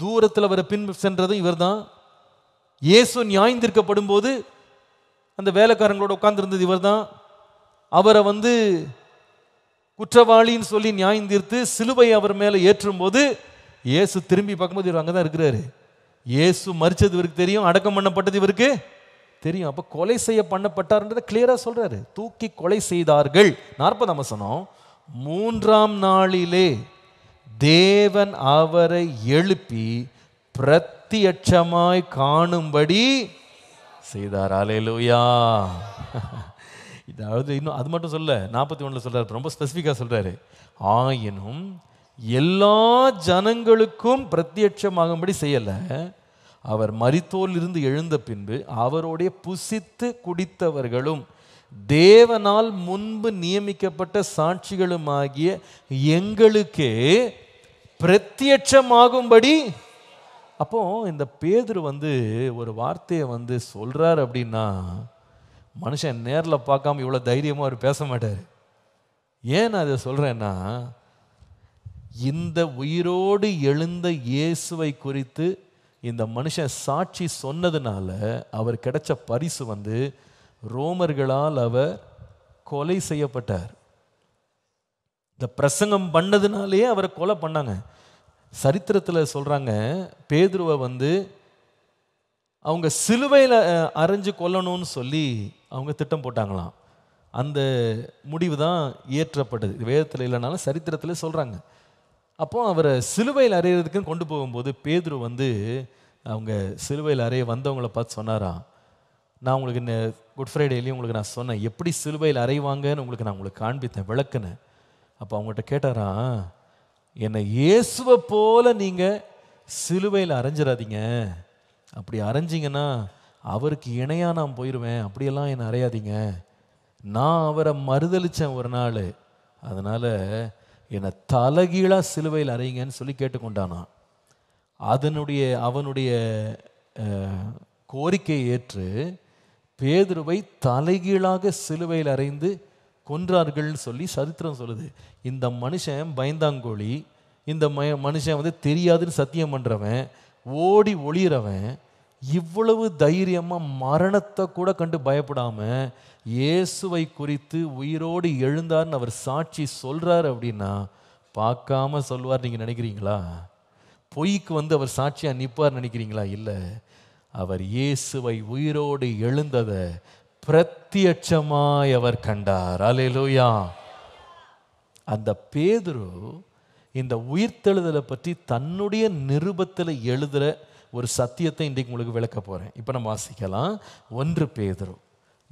தூரத்தில் அவரை பின் சென்றதும் இவர் தான் இயேசு நியாயந்திருக்கப்படும் போது அந்த வேலைக்காரங்களோட உட்கார்ந்துருந்தது இவர் தான் அவரை வந்து குற்றவாளின்னு சொல்லி நியாயம் தீர்த்து சிலுவை அவர் மேலே ஏற்றும் போது இயேசு திரும்பி பார்க்கும்போது இவர் அங்கே தான் இருக்கிறாரு இயேசு மறிச்சது இவருக்கு தெரியும் அடக்கம் பண்ணப்பட்டது இவருக்கு தெரியும் அப்போ கொலை செய்ய பண்ணப்பட்டார்ன்றதை கிளியராக சொல்கிறாரு தூக்கி கொலை செய்தார்கள் நாற்பதாம் வசனம் மூன்றாம் நாளிலே தேவன் அவரை எழுப்பி பிரத்தியட்சமாய் காணும்படி செய்தார் அலையலூயா *laughs* இதாவது இன்னும் அது மட்டும் சொல்ல நாற்பத்தி ஒன்றில் சொல்கிறார் ரொம்ப ஸ்பெசிஃபிக்காக சொல்கிறாரு ஆயினும் எல்லா ஜனங்களுக்கும் பிரத்யட்சமாகும்படி செய்யலை அவர் மரித்தோல் இருந்து எழுந்த பின்பு அவரோடைய புசித்து குடித்தவர்களும் தேவனால் முன்பு நியமிக்கப்பட்ட சாட்சிகளுமாகிய எங்களுக்கே பிரத்யட்சமாகும்படி அப்போ இந்த பேதர் வந்து ஒரு வார்த்தையை வந்து சொல்றார் அப்படின்னா மனுஷன் நேரில் பார்க்காம இவ்வளோ தைரியமாக அவர் பேச மாட்டார் ஏன் அதை சொல்கிறேன்னா இந்த உயிரோடு எழுந்த இயேசுவை குறித்து இந்த மனுஷன் சாட்சி சொன்னதுனால அவர் கிடைச்ச பரிசு வந்து ரோமர்களால் அவர் கொலை செய்யப்பட்டார் இந்த பிரசங்கம் பண்ணதுனாலேயே அவரை கொலை பண்ணாங்க சரித்திரத்தில் சொல்கிறாங்க பேதுருவை வந்து அவங்க சிலுவையில் அரைஞ்சு கொல்லணும்னு சொல்லி அவங்க திட்டம் போட்டாங்களாம் அந்த முடிவு தான் இயற்றப்பட்டது வேதத்தில் இல்லைனாலும் சரித்திரத்தில் சொல்கிறாங்க அப்போ அவரை சிலுவையில் அறையிறதுக்குன்னு கொண்டு போகும்போது பேதுரு வந்து அவங்க சிலுவையில் அறைய வந்தவங்கள பார்த்து சொன்னாராம் நான் உங்களுக்கு இந்த குட் ஃப்ரைடேலையும் உங்களுக்கு நான் சொன்னேன் எப்படி சிலுவையில் அறைவாங்கன்னு உங்களுக்கு நான் உங்களுக்கு காண்பித்தேன் விளக்குனேன் அப்போ அவங்ககிட்ட கேட்டாராம் என்னை இயேசுவை போல நீங்கள் சிலுவையில் அரைஞ்சிடாதீங்க அப்படி அரைஞ்சிங்கன்னா அவருக்கு இணையாக நான் போயிடுவேன் அப்படியெல்லாம் என்னை அறையாதீங்க நான் அவரை மறுதளித்தேன் ஒரு நாள் அதனால் என்னை தலகீழாக சிலுவையில் அறையுங்கன்னு சொல்லி கேட்டுக்கொண்டானா அதனுடைய அவனுடைய கோரிக்கையை ஏற்று பேதுருவை தலைகீழாக சிலுவையில் அறைந்து கொன்றார்கள்னு சொல்லி சரித்திரம் சொல்லுது இந்த மனுஷன் பயந்தாங்கோழி இந்த ம மனுஷன் வந்து தெரியாதுன்னு சத்தியம் பண்ணுறவன் ஓடி ஒளியிறவன் இவ்வளவு தைரியமாக மரணத்தை கூட கண்டு பயப்படாமல் இயேசுவை குறித்து உயிரோடு எழுந்தார்னு அவர் சாட்சி சொல்கிறார் அப்படின்னா பார்க்காம சொல்வார் நீங்கள் நினைக்கிறீங்களா பொய்க்கு வந்து அவர் சாட்சியாக நிற்பார் நினைக்கிறீங்களா இல்லை அவர் இயேசுவை உயிரோடு எழுந்ததை பிரத்யட்சமாய் அவர் கண்டார் அலையலோயா அந்த பேதுரு இந்த உயிர்த்தெழுதலை பற்றி தன்னுடைய நிருபத்தில் எழுதுகிற ஒரு சத்தியத்தை இன்றைக்கு உங்களுக்கு விளக்க போகிறேன் இப்போ நம்ம வாசிக்கலாம் ஒன்று பேதுரு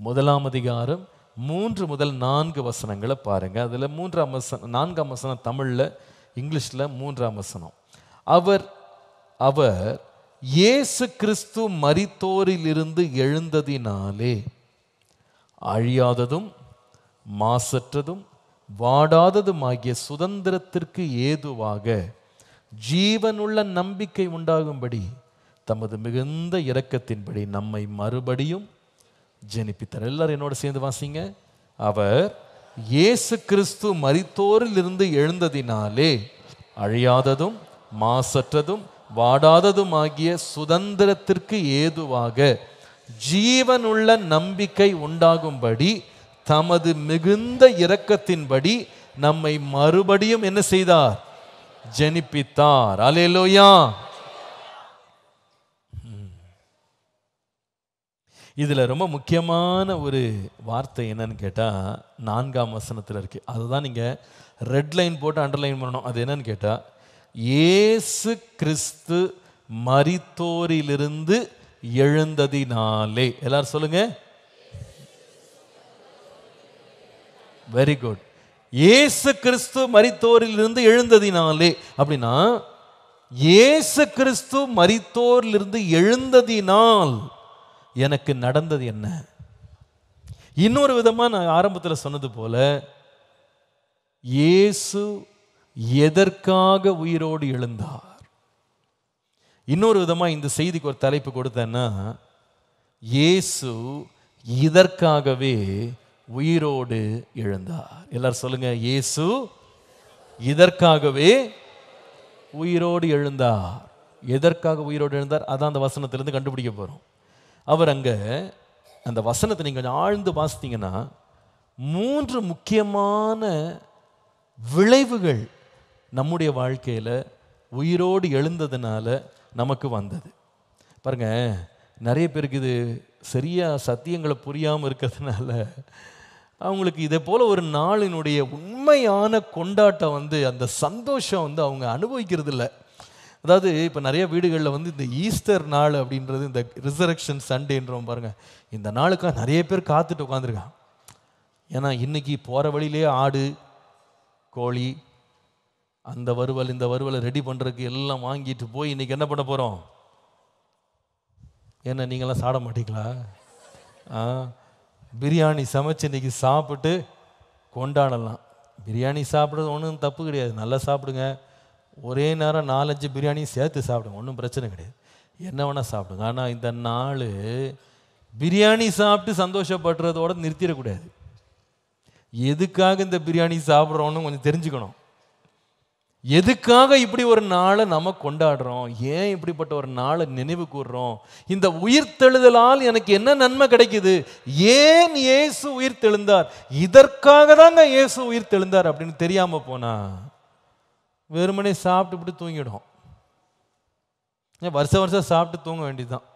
முதலாம் அதிகாரம் மூன்று முதல் நான்கு வசனங்களை பாருங்கள் அதில் மூன்றாம் வசனம் நான்காம் வசனம் தமிழில் இங்கிலீஷில் மூன்றாம் வசனம் அவர் அவர் இயேசு கிறிஸ்து மரித்தோரிலிருந்து எழுந்ததினாலே அழியாததும் மாசற்றதும் வாடாததுமாகிய சுதந்திரத்திற்கு ஏதுவாக ஜீவனுள்ள நம்பிக்கை உண்டாகும்படி தமது மிகுந்த இரக்கத்தின்படி நம்மை மறுபடியும் ஜெனிப்பித்தார் எல்லாரும் என்னோட சேர்ந்து வாசிங்க அவர் இயேசு கிறிஸ்து மரித்தோரில் இருந்து எழுந்ததினாலே அழியாததும் மாசற்றதும் வாடாததும் ஆகிய சுதந்திரத்திற்கு ஏதுவாக ஜீவனுள்ள நம்பிக்கை உண்டாகும்படி தமது மிகுந்த இரக்கத்தின்படி நம்மை மறுபடியும் என்ன செய்தார் ஜெனிப்பித்தார் அலேலோயா இதில் ரொம்ப முக்கியமான ஒரு வார்த்தை என்னன்னு கேட்டால் நான்காம் வசனத்தில் இருக்குது அதுதான் நீங்கள் ரெட் லைன் போட்டு அண்டர்லைன் பண்ணணும் அது என்னன்னு கேட்டால் ஏசு கிறிஸ்து மரித்தோரிலிருந்து எழுந்ததினாலே எல்லாரும் சொல்லுங்க வெரி குட் ஏசு கிறிஸ்து மரித்தோரிலிருந்து எழுந்ததினாலே அப்படின்னா ஏசு கிறிஸ்து மரித்தோரிலிருந்து எழுந்ததினால் எனக்கு நடந்தது என்ன இன்னொரு விதமாக நான் ஆரம்பத்தில் சொன்னது போல இயேசு எதற்காக உயிரோடு எழுந்தார் இன்னொரு விதமாக இந்த செய்திக்கு ஒரு தலைப்பு கொடுத்தேன்னா இயேசு இதற்காகவே உயிரோடு எழுந்தார் எல்லாரும் சொல்லுங்க இயேசு இதற்காகவே உயிரோடு எழுந்தார் எதற்காக உயிரோடு எழுந்தார் அதான் அந்த வசனத்திலிருந்து கண்டுபிடிக்க போகிறோம் அவர் அங்கே அந்த வசனத்தை நீங்கள் கொஞ்சம் ஆழ்ந்து வாசித்தீங்கன்னா மூன்று முக்கியமான விளைவுகள் நம்முடைய வாழ்க்கையில் உயிரோடு எழுந்ததுனால நமக்கு வந்தது பாருங்க நிறைய பேருக்கு இது சரியாக சத்தியங்களை புரியாமல் இருக்கிறதுனால அவங்களுக்கு இதே போல் ஒரு நாளினுடைய உண்மையான கொண்டாட்டம் வந்து அந்த சந்தோஷம் வந்து அவங்க அனுபவிக்கிறது இல்லை அதாவது இப்போ நிறைய வீடுகளில் வந்து இந்த ஈஸ்டர் நாள் அப்படின்றது இந்த ரிசரக்ஷன் சண்டேன்றோம் பாருங்கள் இந்த நாளுக்காக நிறைய பேர் காத்துட்டு உட்காந்துருக்கான் ஏன்னா இன்றைக்கி போகிற வழியிலே ஆடு கோழி அந்த வறுவல் இந்த வறுவலை ரெடி பண்ணுறதுக்கு எல்லாம் வாங்கிட்டு போய் இன்றைக்கி என்ன பண்ண போகிறோம் என்ன நீங்களாம் சாட மாட்டீங்களா பிரியாணி சமைச்சு இன்றைக்கி சாப்பிட்டு கொண்டாடலாம் பிரியாணி சாப்பிட்றது ஒன்றும் தப்பு கிடையாது நல்லா சாப்பிடுங்க ஒரே நேரம் நாலஞ்சு பிரியாணி சேர்த்து சாப்பிடுங்க ஒன்றும் பிரச்சனை கிடையாது என்ன வேணால் சாப்பிடுங்க ஆனால் இந்த நாள் பிரியாணி சாப்பிட்டு சந்தோஷப்படுறதோட நிறுத்திடக்கூடாது எதுக்காக இந்த பிரியாணி சாப்பிட்றோன்னு கொஞ்சம் தெரிஞ்சுக்கணும் எதுக்காக இப்படி ஒரு நாளை நம்ம கொண்டாடுறோம் ஏன் இப்படிப்பட்ட ஒரு நாளை நினைவு கூறுறோம் இந்த உயிர்த்தெழுதலால் எனக்கு என்ன நன்மை கிடைக்குது ஏன் இயேசு உயிர் தெழுந்தார் இதற்காக தாங்க இயேசு உயிர் தெழுந்தார் அப்படின்னு தெரியாமல் போனால் வெறுமனே சாப்பிட்டு இப்படி தூங்கிடும் ஏன் வருஷ வருஷம் சாப்பிட்டு தூங்க வேண்டியதுதான்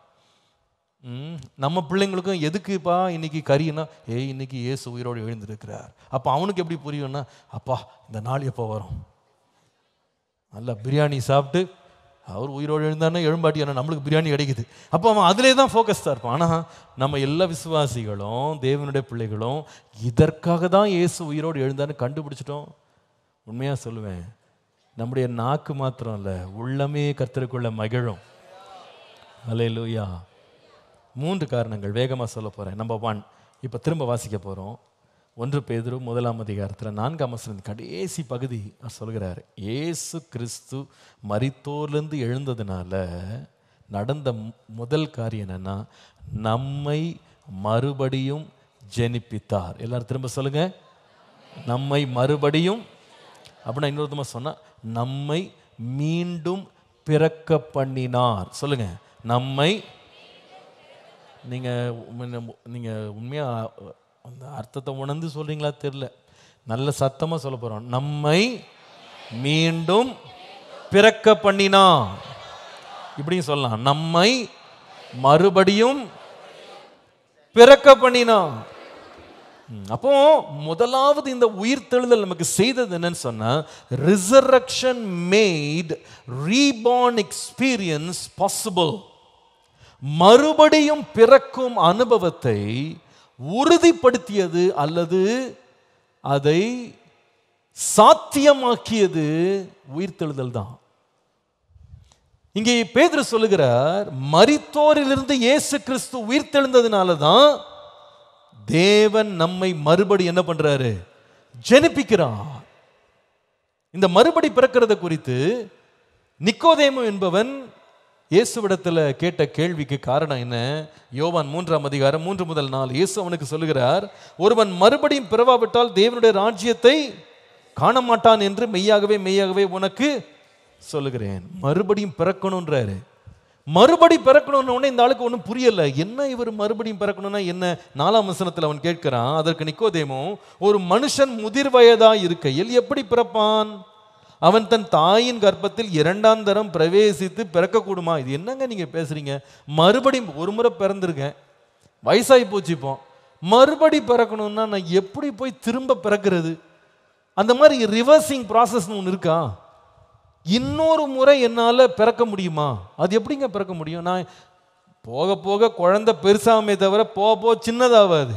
நம்ம பிள்ளைங்களுக்கும் எதுக்குப்பா இன்னைக்கு கறின்னா ஏய் இன்னைக்கு ஏசு உயிரோடு எழுந்திருக்கிறார் அப்போ அவனுக்கு எப்படி புரியும்னா அப்பா இந்த நாள் எப்போ வரும் நல்லா பிரியாணி சாப்பிட்டு அவர் உயிரோடு எழுந்தானே எழும்பாட்டி நம்மளுக்கு பிரியாணி கிடைக்குது அப்போ அவன் அதிலே தான் தான் இருப்பான் ஆனால் நம்ம எல்லா விசுவாசிகளும் தேவனுடைய பிள்ளைகளும் இதற்காக தான் இயேசு உயிரோடு எழுந்தான்னு கண்டுபிடிச்சிட்டோம் உண்மையாக சொல்லுவேன் நம்முடைய நாக்கு மாத்திரம் இல்லை உள்ளமே கர்த்தருக்குள்ள மகிழும் அலே லூயா மூன்று காரணங்கள் வேகமாக சொல்ல போகிறேன் நம்பர் ஒன் இப்போ திரும்ப வாசிக்க போகிறோம் ஒன்று பேதரு முதலாம் அதிகாரத்தில் நான்காம் வசனம் கடைசி பகுதி சொல்கிறார் ஏசு கிறிஸ்து மரித்தோர்லேருந்து எழுந்ததுனால நடந்த முதல் காரியம் என்னென்னா நம்மை மறுபடியும் ஜெனிப்பித்தார் எல்லாரும் திரும்ப சொல்லுங்கள் நம்மை மறுபடியும் அப்படின்னா இன்னொருத்தமாக சொன்னால் நம்மை மீண்டும் பிறக்க பண்ணினார் சொல்லுங்க நம்மை நீங்கள் நீங்கள் உண்மையாக அந்த அர்த்தத்தை உணர்ந்து சொல்கிறீங்களா தெரில நல்ல சத்தமாக சொல்ல போகிறோம் நம்மை மீண்டும் பிறக்க பண்ணினா இப்படியும் சொல்லலாம் நம்மை மறுபடியும் பிறக்க பண்ணினா அப்போ முதலாவது இந்த உயிர் தெழுதல் நமக்கு செய்தது என்னன்னு சொன்னா resurrection made reborn experience possible மறுபடியும் பிறக்கும் அனுபவத்தை உறுதிப்படுத்தியது அல்லது அதை சாத்தியமாக்கியது உயிர்த்தெழுதல் தான் இங்கே பேதர் சொல்லுகிறார் மரித்தோரிலிருந்து இயேசு கிறிஸ்து உயிர்த்தெழுந்ததுனால தான் தேவன் நம்மை மறுபடி என்ன பண்றாரு ஜெனிப்பிக்கிறார் இந்த மறுபடி பிறக்கிறத குறித்து நிக்கோதேமு என்பவன் இயேசுவிடத்தில் கேட்ட கேள்விக்கு காரணம் என்ன யோவான் மூன்றாம் அதிகாரம் மூன்று முதல் நாள் இயேசு அவனுக்கு சொல்லுகிறார் ஒருவன் மறுபடியும் பிறவாவிட்டால் தேவனுடைய ராஜ்யத்தை காண மாட்டான் என்று மெய்யாகவே மெய்யாகவே உனக்கு சொல்லுகிறேன் மறுபடியும் பிறக்கணும்ன்றாரு மறுபடி பிறக்கணும்னு ஒன்று இந்த ஆளுக்கு ஒன்றும் புரியல என்ன இவர் மறுபடியும் பிறக்கணும்னா என்ன நாலாம் வசனத்தில் அவன் கேட்கிறான் அதற்கு நிக்கோதேமோ ஒரு மனுஷன் முதிர் வயதாக இருக்கையில் எப்படி பிறப்பான் அவன் தன் தாயின் கர்ப்பத்தில் இரண்டாம் தரம் பிரவேசித்து பிறக்கக்கூடுமா இது என்னங்க நீங்கள் பேசுகிறீங்க மறுபடியும் ஒரு முறை பிறந்திருக்கேன் வயசாகி போச்சு மறுபடி பிறக்கணும்னா நான் எப்படி போய் திரும்ப பிறக்கிறது அந்த மாதிரி ரிவர்சிங் ப்ராசஸ்னு ஒன்று இருக்கா இன்னொரு முறை என்னால் பிறக்க முடியுமா அது எப்படிங்க பிறக்க முடியும் நான் போக போக குழந்தை பெருசாமே தவிர போக போக சின்னதாகாது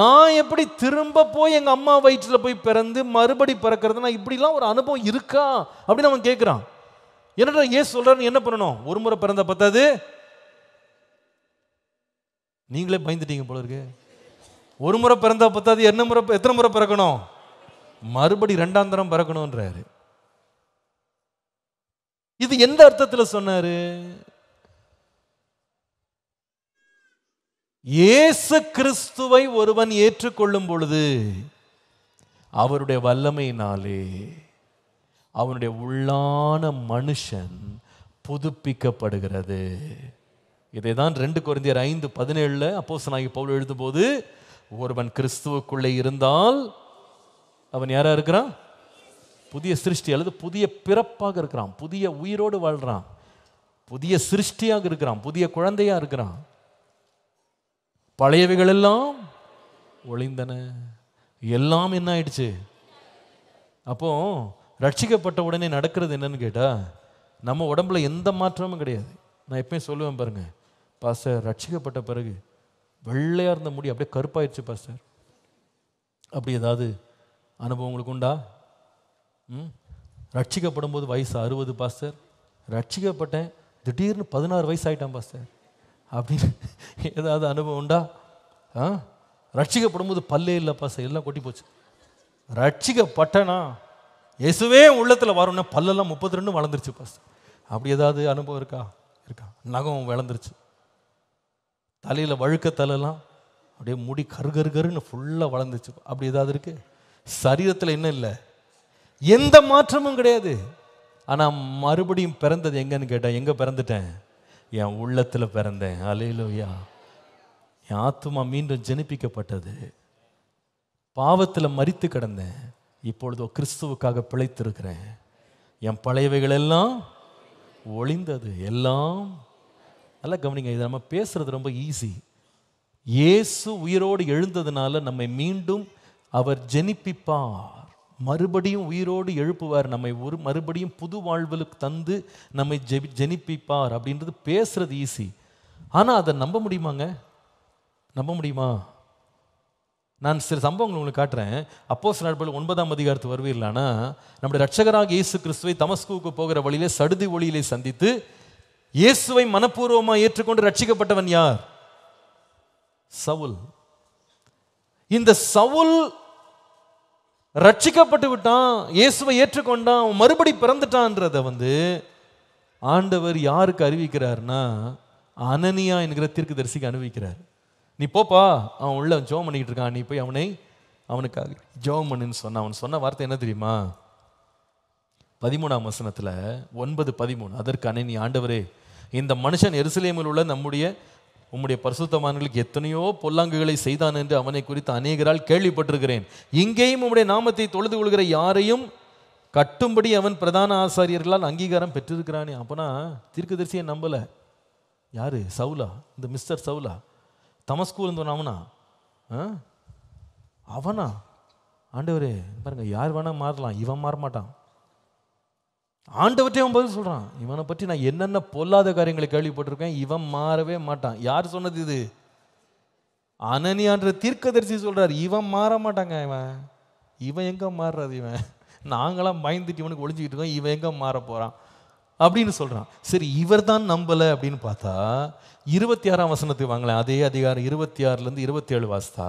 நான் எப்படி திரும்ப போய் எங்கள் அம்மா வயிற்றில் போய் பிறந்து மறுபடி பிறக்கிறது நான் இப்படிலாம் ஒரு அனுபவம் இருக்கா அப்படின்னு அவன் கேட்குறான் என்னடா ஏன் சொல்கிறேன்னு என்ன பண்ணணும் ஒரு முறை பிறந்த பத்தாது நீங்களே பயந்துட்டீங்க போல இருக்கு ஒரு முறை பிறந்தா பத்தாது என்ன முறை எத்தனை முறை பிறக்கணும் மறுபடி ரெண்டாம் தரம் பிறக்கணுன்றாரு இது எந்த அர்த்தத்தில் சொன்னாரு இயேசு கிறிஸ்துவை ஒருவன் ஏற்றுக்கொள்ளும் பொழுது அவருடைய வல்லமையினாலே அவனுடைய உள்ளான மனுஷன் புதுப்பிக்கப்படுகிறது இதை தான் ரெண்டு குறைந்தியர் ஐந்து பதினேழில் அப்போசனாகி பவுல் எழுதும்போது ஒருவன் கிறிஸ்துவுக்குள்ளே இருந்தால் அவன் யாராக இருக்கிறான் புதிய சிருஷ்டி அல்லது புதிய பிறப்பாக இருக்கிறான் புதிய உயிரோடு வாழ்கிறான் புதிய சிருஷ்டியாக இருக்கிறான் புதிய குழந்தையாக இருக்கிறான் பழையவைகள் எல்லாம் ஒளிந்தன எல்லாம் என்ன ஆயிடுச்சு அப்போ ரட்சிக்கப்பட்ட உடனே நடக்கிறது என்னன்னு கேட்டால் நம்ம உடம்புல எந்த மாற்றமும் கிடையாது நான் எப்பயும் சொல்லுவேன் பாருங்க பாஸ்டர் ரட்சிக்கப்பட்ட பிறகு வெள்ளையாக இருந்த முடி அப்படியே கருப்பாயிடுச்சு பாஸ்டர் அப்படி ஏதாவது அனுபவம் உங்களுக்கு உண்டா ரட்சிக்கப்படும் போது வயசு அறுபது பாஸ்டர் ரட்சிக்கப்பட்டேன் திடீர்னு பதினாறு வயசு ஆகிட்டான் பாஸ்டர் அப்படின்னு ஏதாவது அனுபவம் உண்டா ஆ ரட்சிக்கப்படும் போது பல்லே இல்லை பாஸ்டர் எல்லாம் கொட்டி போச்சு ரட்சிக்கப்பட்டனா இயேசுவே உள்ளத்தில் வரும்னா பல்லெல்லாம் முப்பத்தி ரெண்டு வளர்ந்துருச்சு பாஸ்டர் அப்படி ஏதாவது அனுபவம் இருக்கா இருக்கா நகம் வளர்ந்துருச்சு தலையில் வழுக்க தலைலாம் அப்படியே முடி கரு கருன்னு ஃபுல்லாக வளர்ந்துச்சு அப்படி ஏதாவது இருக்குது சரீரத்தில் என்ன இல்லை எந்த மாற்றமும் கிடையாது ஆனால் மறுபடியும் பிறந்தது எங்கன்னு கேட்டேன் எங்கே பிறந்துட்டேன் என் உள்ளத்தில் பிறந்தேன் அலையிலோயா என் ஆத்மா மீண்டும் ஜெனிப்பிக்கப்பட்டது பாவத்தில் மறித்து கிடந்தேன் இப்பொழுதோ கிறிஸ்துவுக்காக பிழைத்திருக்கிறேன் என் பழையவைகள் எல்லாம் ஒளிந்தது எல்லாம் நல்லா கவனிங்க இது நம்ம பேசுறது ரொம்ப ஈஸி இயேசு உயிரோடு எழுந்ததுனால நம்மை மீண்டும் அவர் ஜெனிப்பிப்பார் மறுபடியும் உயிரோடு எழுப்புவார் நம்மை ஒரு மறுபடியும் புது வாழ்வுக்கு தந்து நம்மை ஜெபி ஜெனிப்பிப்பார் அப்படின்றது பேசுறது ஈஸி ஆனால் அதை நம்ப முடியுமாங்க நம்ப முடியுமா நான் சில சம்பவங்கள் உங்களுக்கு காட்டுறேன் அப்போ சில நாட்கள் ஒன்பதாம் அதிகாரத்து வருவீர்களானா நம்முடைய ரட்சகராக இயேசு கிறிஸ்துவை தமஸ்குவுக்கு போகிற வழியிலே சடுதி ஒளியிலே சந்தித்து இயேசுவை மனப்பூர்வமாக ஏற்றுக்கொண்டு ரட்சிக்கப்பட்டவன் யார் சவுல் இந்த சவுல் ரட்சிக்கப்பட்டு விட்டான் இயேசுவை ஏற்றுக்கொண்டான் அவன் மறுபடி பிறந்துட்டான்றத வந்து ஆண்டவர் யாருக்கு அறிவிக்கிறார்னா அனனியா என்கிற தீர்க்கு தரிசிக்கு அனுபவிக்கிறார் நீ போப்பா அவன் உள்ள ஜோம் பண்ணிக்கிட்டு இருக்கான் நீ போய் அவனை அவனுக்காக ஜோம் பண்ணுன்னு சொன்னான் அவன் சொன்ன வார்த்தை என்ன தெரியுமா பதிமூணாம் வசனத்தில் ஒன்பது பதிமூணு அதற்கு அனனி ஆண்டவரே இந்த மனுஷன் எருசலேமில் உள்ள நம்முடைய உம்முடைய பரிசுத்தமானவர்களுக்கு எத்தனையோ பொல்லாங்குகளை செய்தான் என்று அவனை குறித்து அநேகரால் கேள்விப்பட்டிருக்கிறேன் இங்கேயும் உம்முடைய நாமத்தை தொழுது கொள்கிற யாரையும் கட்டும்படி அவன் பிரதான ஆசாரியர்களால் அங்கீகாரம் பெற்றிருக்கிறானே அப்போனா தீர்க்கதரிசியை நம்பலை யார் சவுலா இந்த மிஸ்டர் சவுலா தமஸ்கூர் இருந்தவன் அவனா அவனா ஆண்டவரே பாருங்கள் யார் வேணால் மாறலாம் இவன் மாறமாட்டான் ஆண்டவற்றே அவன் பதில் சொல்கிறான் இவனை பற்றி நான் என்னென்ன பொல்லாத காரியங்களை கேள்விப்பட்டிருக்கேன் இவன் மாறவே மாட்டான் யார் சொன்னது இது அனனியான்ற தீர்க்கதரிசி சொல்கிறார் இவன் மாற மாட்டாங்க இவன் இவன் எங்கே மாறுறது இவன் நாங்களாம் பயந்துட்டு இவனுக்கு ஒளிஞ்சிக்கிட்டு இருக்கோம் இவன் எங்கே மாற போகிறான் அப்படின்னு சொல்கிறான் சரி இவர் தான் நம்பலை அப்படின்னு பார்த்தா இருபத்தி ஆறாம் வசனத்தை வாங்கலாம் அதே அதிகாரம் இருபத்தி ஆறுலேருந்து இருபத்தி ஏழு வாசத்தா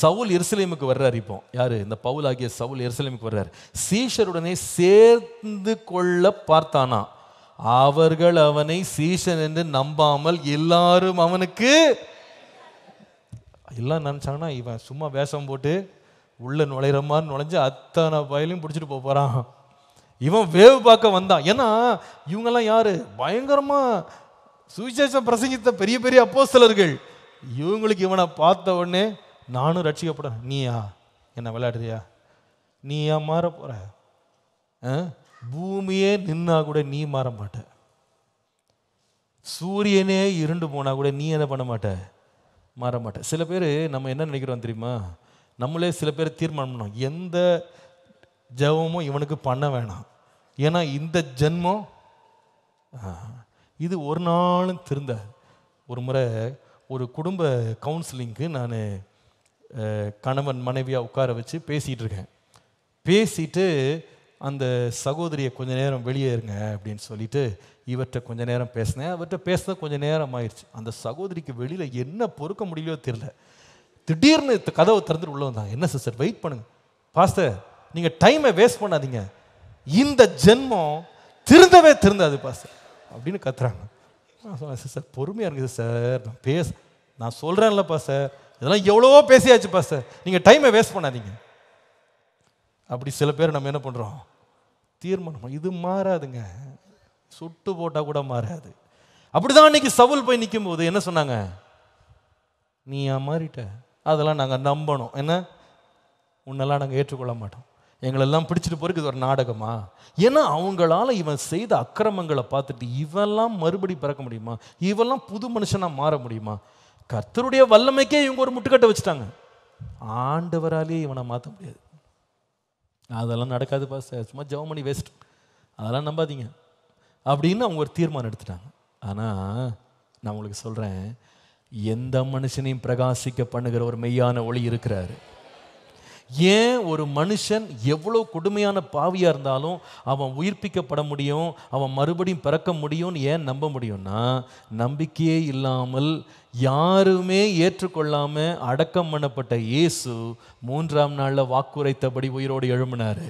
சவுல் எருசலேமுக்கு வர்றார் இப்போ யார் இந்த பவுல் ஆகிய சவுல் எருசலேமுக்கு வர்றார் சீஷருடனே சேர்ந்து கொள்ள பார்த்தானா அவர்கள் அவனை சீஷன் என்று நம்பாமல் எல்லாரும் அவனுக்கு எல்லாம் நினச்சாங்கன்னா இவன் சும்மா வேஷம் போட்டு உள்ள நுழையிற மாதிரி நுழைஞ்சு அத்தனை வயலையும் பிடிச்சிட்டு போக போகிறான் இவன் வேவு பார்க்க வந்தான் ஏன்னா இவங்கெல்லாம் யாரு பயங்கரமாக சுவிசேஷம் பிரசங்கித்த பெரிய பெரிய அப்போ சிலர்கள் இவங்களுக்கு இவனை பார்த்த உடனே நானும் ரட்சிக்கப்பட நீயா என்ன விளையாடுறியா நீயா மாற போற பூமியே நின்னா கூட நீ மாற மாட்ட சூரியனே இருண்டு போனால் கூட நீ என்ன பண்ண மாட்ட மாற மாட்ட சில பேர் நம்ம என்ன நினைக்கிறோம் தெரியுமா நம்மளே சில பேர் தீர்மானம் பண்ணோம் எந்த ஜபமும் இவனுக்கு பண்ண வேணாம் ஏன்னா இந்த ஜென்மம் இது ஒரு நாளும் திருந்த ஒரு முறை ஒரு குடும்ப கவுன்சிலிங்க்கு நான் கணவன் மனைவியாக உட்கார வச்சு பேசிகிட்டு இருக்கேன் பேசிட்டு அந்த சகோதரியை கொஞ்ச நேரம் வெளியே இருங்க அப்படின்னு சொல்லிட்டு இவர்கிட்ட கொஞ்ச நேரம் பேசினேன் அவர்கிட்ட பேசின கொஞ்சம் நேரம் ஆயிடுச்சு அந்த சகோதரிக்கு வெளியில் என்ன பொறுக்க முடியலையோ தெரில திடீர்னு கதவை திறந்துட்டு உள்ளே வந்தாங்க என்ன சார் வெயிட் பண்ணுங்க பாஸ்டர் நீங்கள் டைமை வேஸ்ட் பண்ணாதீங்க இந்த ஜென்மம் திருந்தவே திருந்தாது பாஸ் அப்படின்னு கத்துறாங்க நான் சொன்னேன் சார் பொறுமையாக இருக்குது சார் நான் பேச நான் பா சார் இதெல்லாம் எவ்வளவோ பா சார் நீங்கள் டைமை வேஸ்ட் பண்ணாதீங்க அப்படி சில பேர் நம்ம என்ன பண்ணுறோம் தீர்மானம் இது மாறாதுங்க சுட்டு போட்டால் கூட மாறாது அப்படிதான் இன்னைக்கு சவுல் போய் நிற்கும் போது என்ன சொன்னாங்க நீ மாறிட்ட அதெல்லாம் நாங்கள் நம்பணும் என்ன உன்னெல்லாம் நாங்கள் ஏற்றுக்கொள்ள மாட்டோம் எங்களெல்லாம் பிடிச்சிட்டு போறதுக்கு இது ஒரு நாடகமா ஏன்னா அவங்களால இவன் செய்த அக்கிரமங்களை பார்த்துட்டு இவெல்லாம் மறுபடி பிறக்க முடியுமா இவெல்லாம் புது மனுஷனாக மாற முடியுமா கர்த்தருடைய வல்லமைக்கே இவங்க ஒரு முட்டுக்கட்டை வச்சுட்டாங்க ஆண்டவராலேயே இவனை மாற்ற முடியாது அதெல்லாம் நடக்காது பாச சும்மா ஜவமணி வேஸ்ட் அதெல்லாம் நம்பாதீங்க அப்படின்னு அவங்க ஒரு தீர்மானம் எடுத்துட்டாங்க ஆனால் நான் உங்களுக்கு சொல்கிறேன் எந்த மனுஷனையும் பிரகாசிக்க பண்ணுகிற ஒரு மெய்யான ஒளி இருக்கிறாரு ஏன் ஒரு மனுஷன் எவ்வளோ கொடுமையான பாவியாக இருந்தாலும் அவன் உயிர்ப்பிக்கப்பட முடியும் அவன் மறுபடியும் பிறக்க முடியும்னு ஏன் நம்ப முடியும்னா நம்பிக்கையே இல்லாமல் யாருமே ஏற்றுக்கொள்ளாமல் அடக்கம் பண்ணப்பட்ட இயேசு மூன்றாம் நாளில் வாக்குரைத்தபடி உயிரோடு எழும்பினார்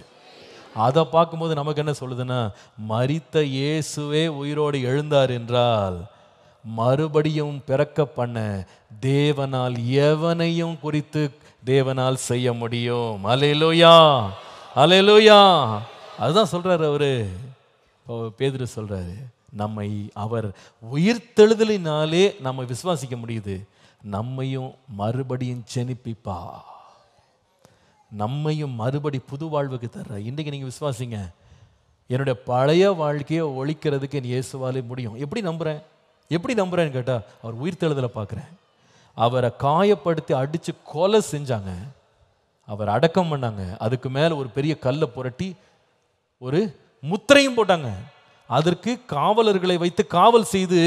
அதை பார்க்கும்போது நமக்கு என்ன சொல்லுதுன்னா மறித்த இயேசுவே உயிரோடு எழுந்தார் என்றால் மறுபடியும் பிறக்க பண்ண தேவனால் எவனையும் குறித்து தேவனால் செய்ய முடியும் அலையலோயா அலையலோயா அதுதான் சொல்கிறாரு அவர் பேதிரு சொல்கிறாரு நம்மை அவர் உயிர்த்தெழுதலினாலே நம்ம விசுவாசிக்க முடியுது நம்மையும் மறுபடியும் செனிப்பிப்பா நம்மையும் மறுபடி புது வாழ்வுக்கு தர்ற இன்றைக்கி நீங்கள் விசுவாசிங்க என்னுடைய பழைய வாழ்க்கையை ஒழிக்கிறதுக்கு என் இயேசுவாலே முடியும் எப்படி நம்புகிறேன் எப்படி நம்புகிறேன்னு கேட்டால் அவர் உயிர்த்தெழுதலை பார்க்குறேன் அவரை காயப்படுத்தி அடித்து கொலை செஞ்சாங்க அவர் அடக்கம் பண்ணாங்க அதுக்கு மேலே ஒரு பெரிய கல்லை புரட்டி ஒரு முத்திரையும் போட்டாங்க அதற்கு காவலர்களை வைத்து காவல் செய்து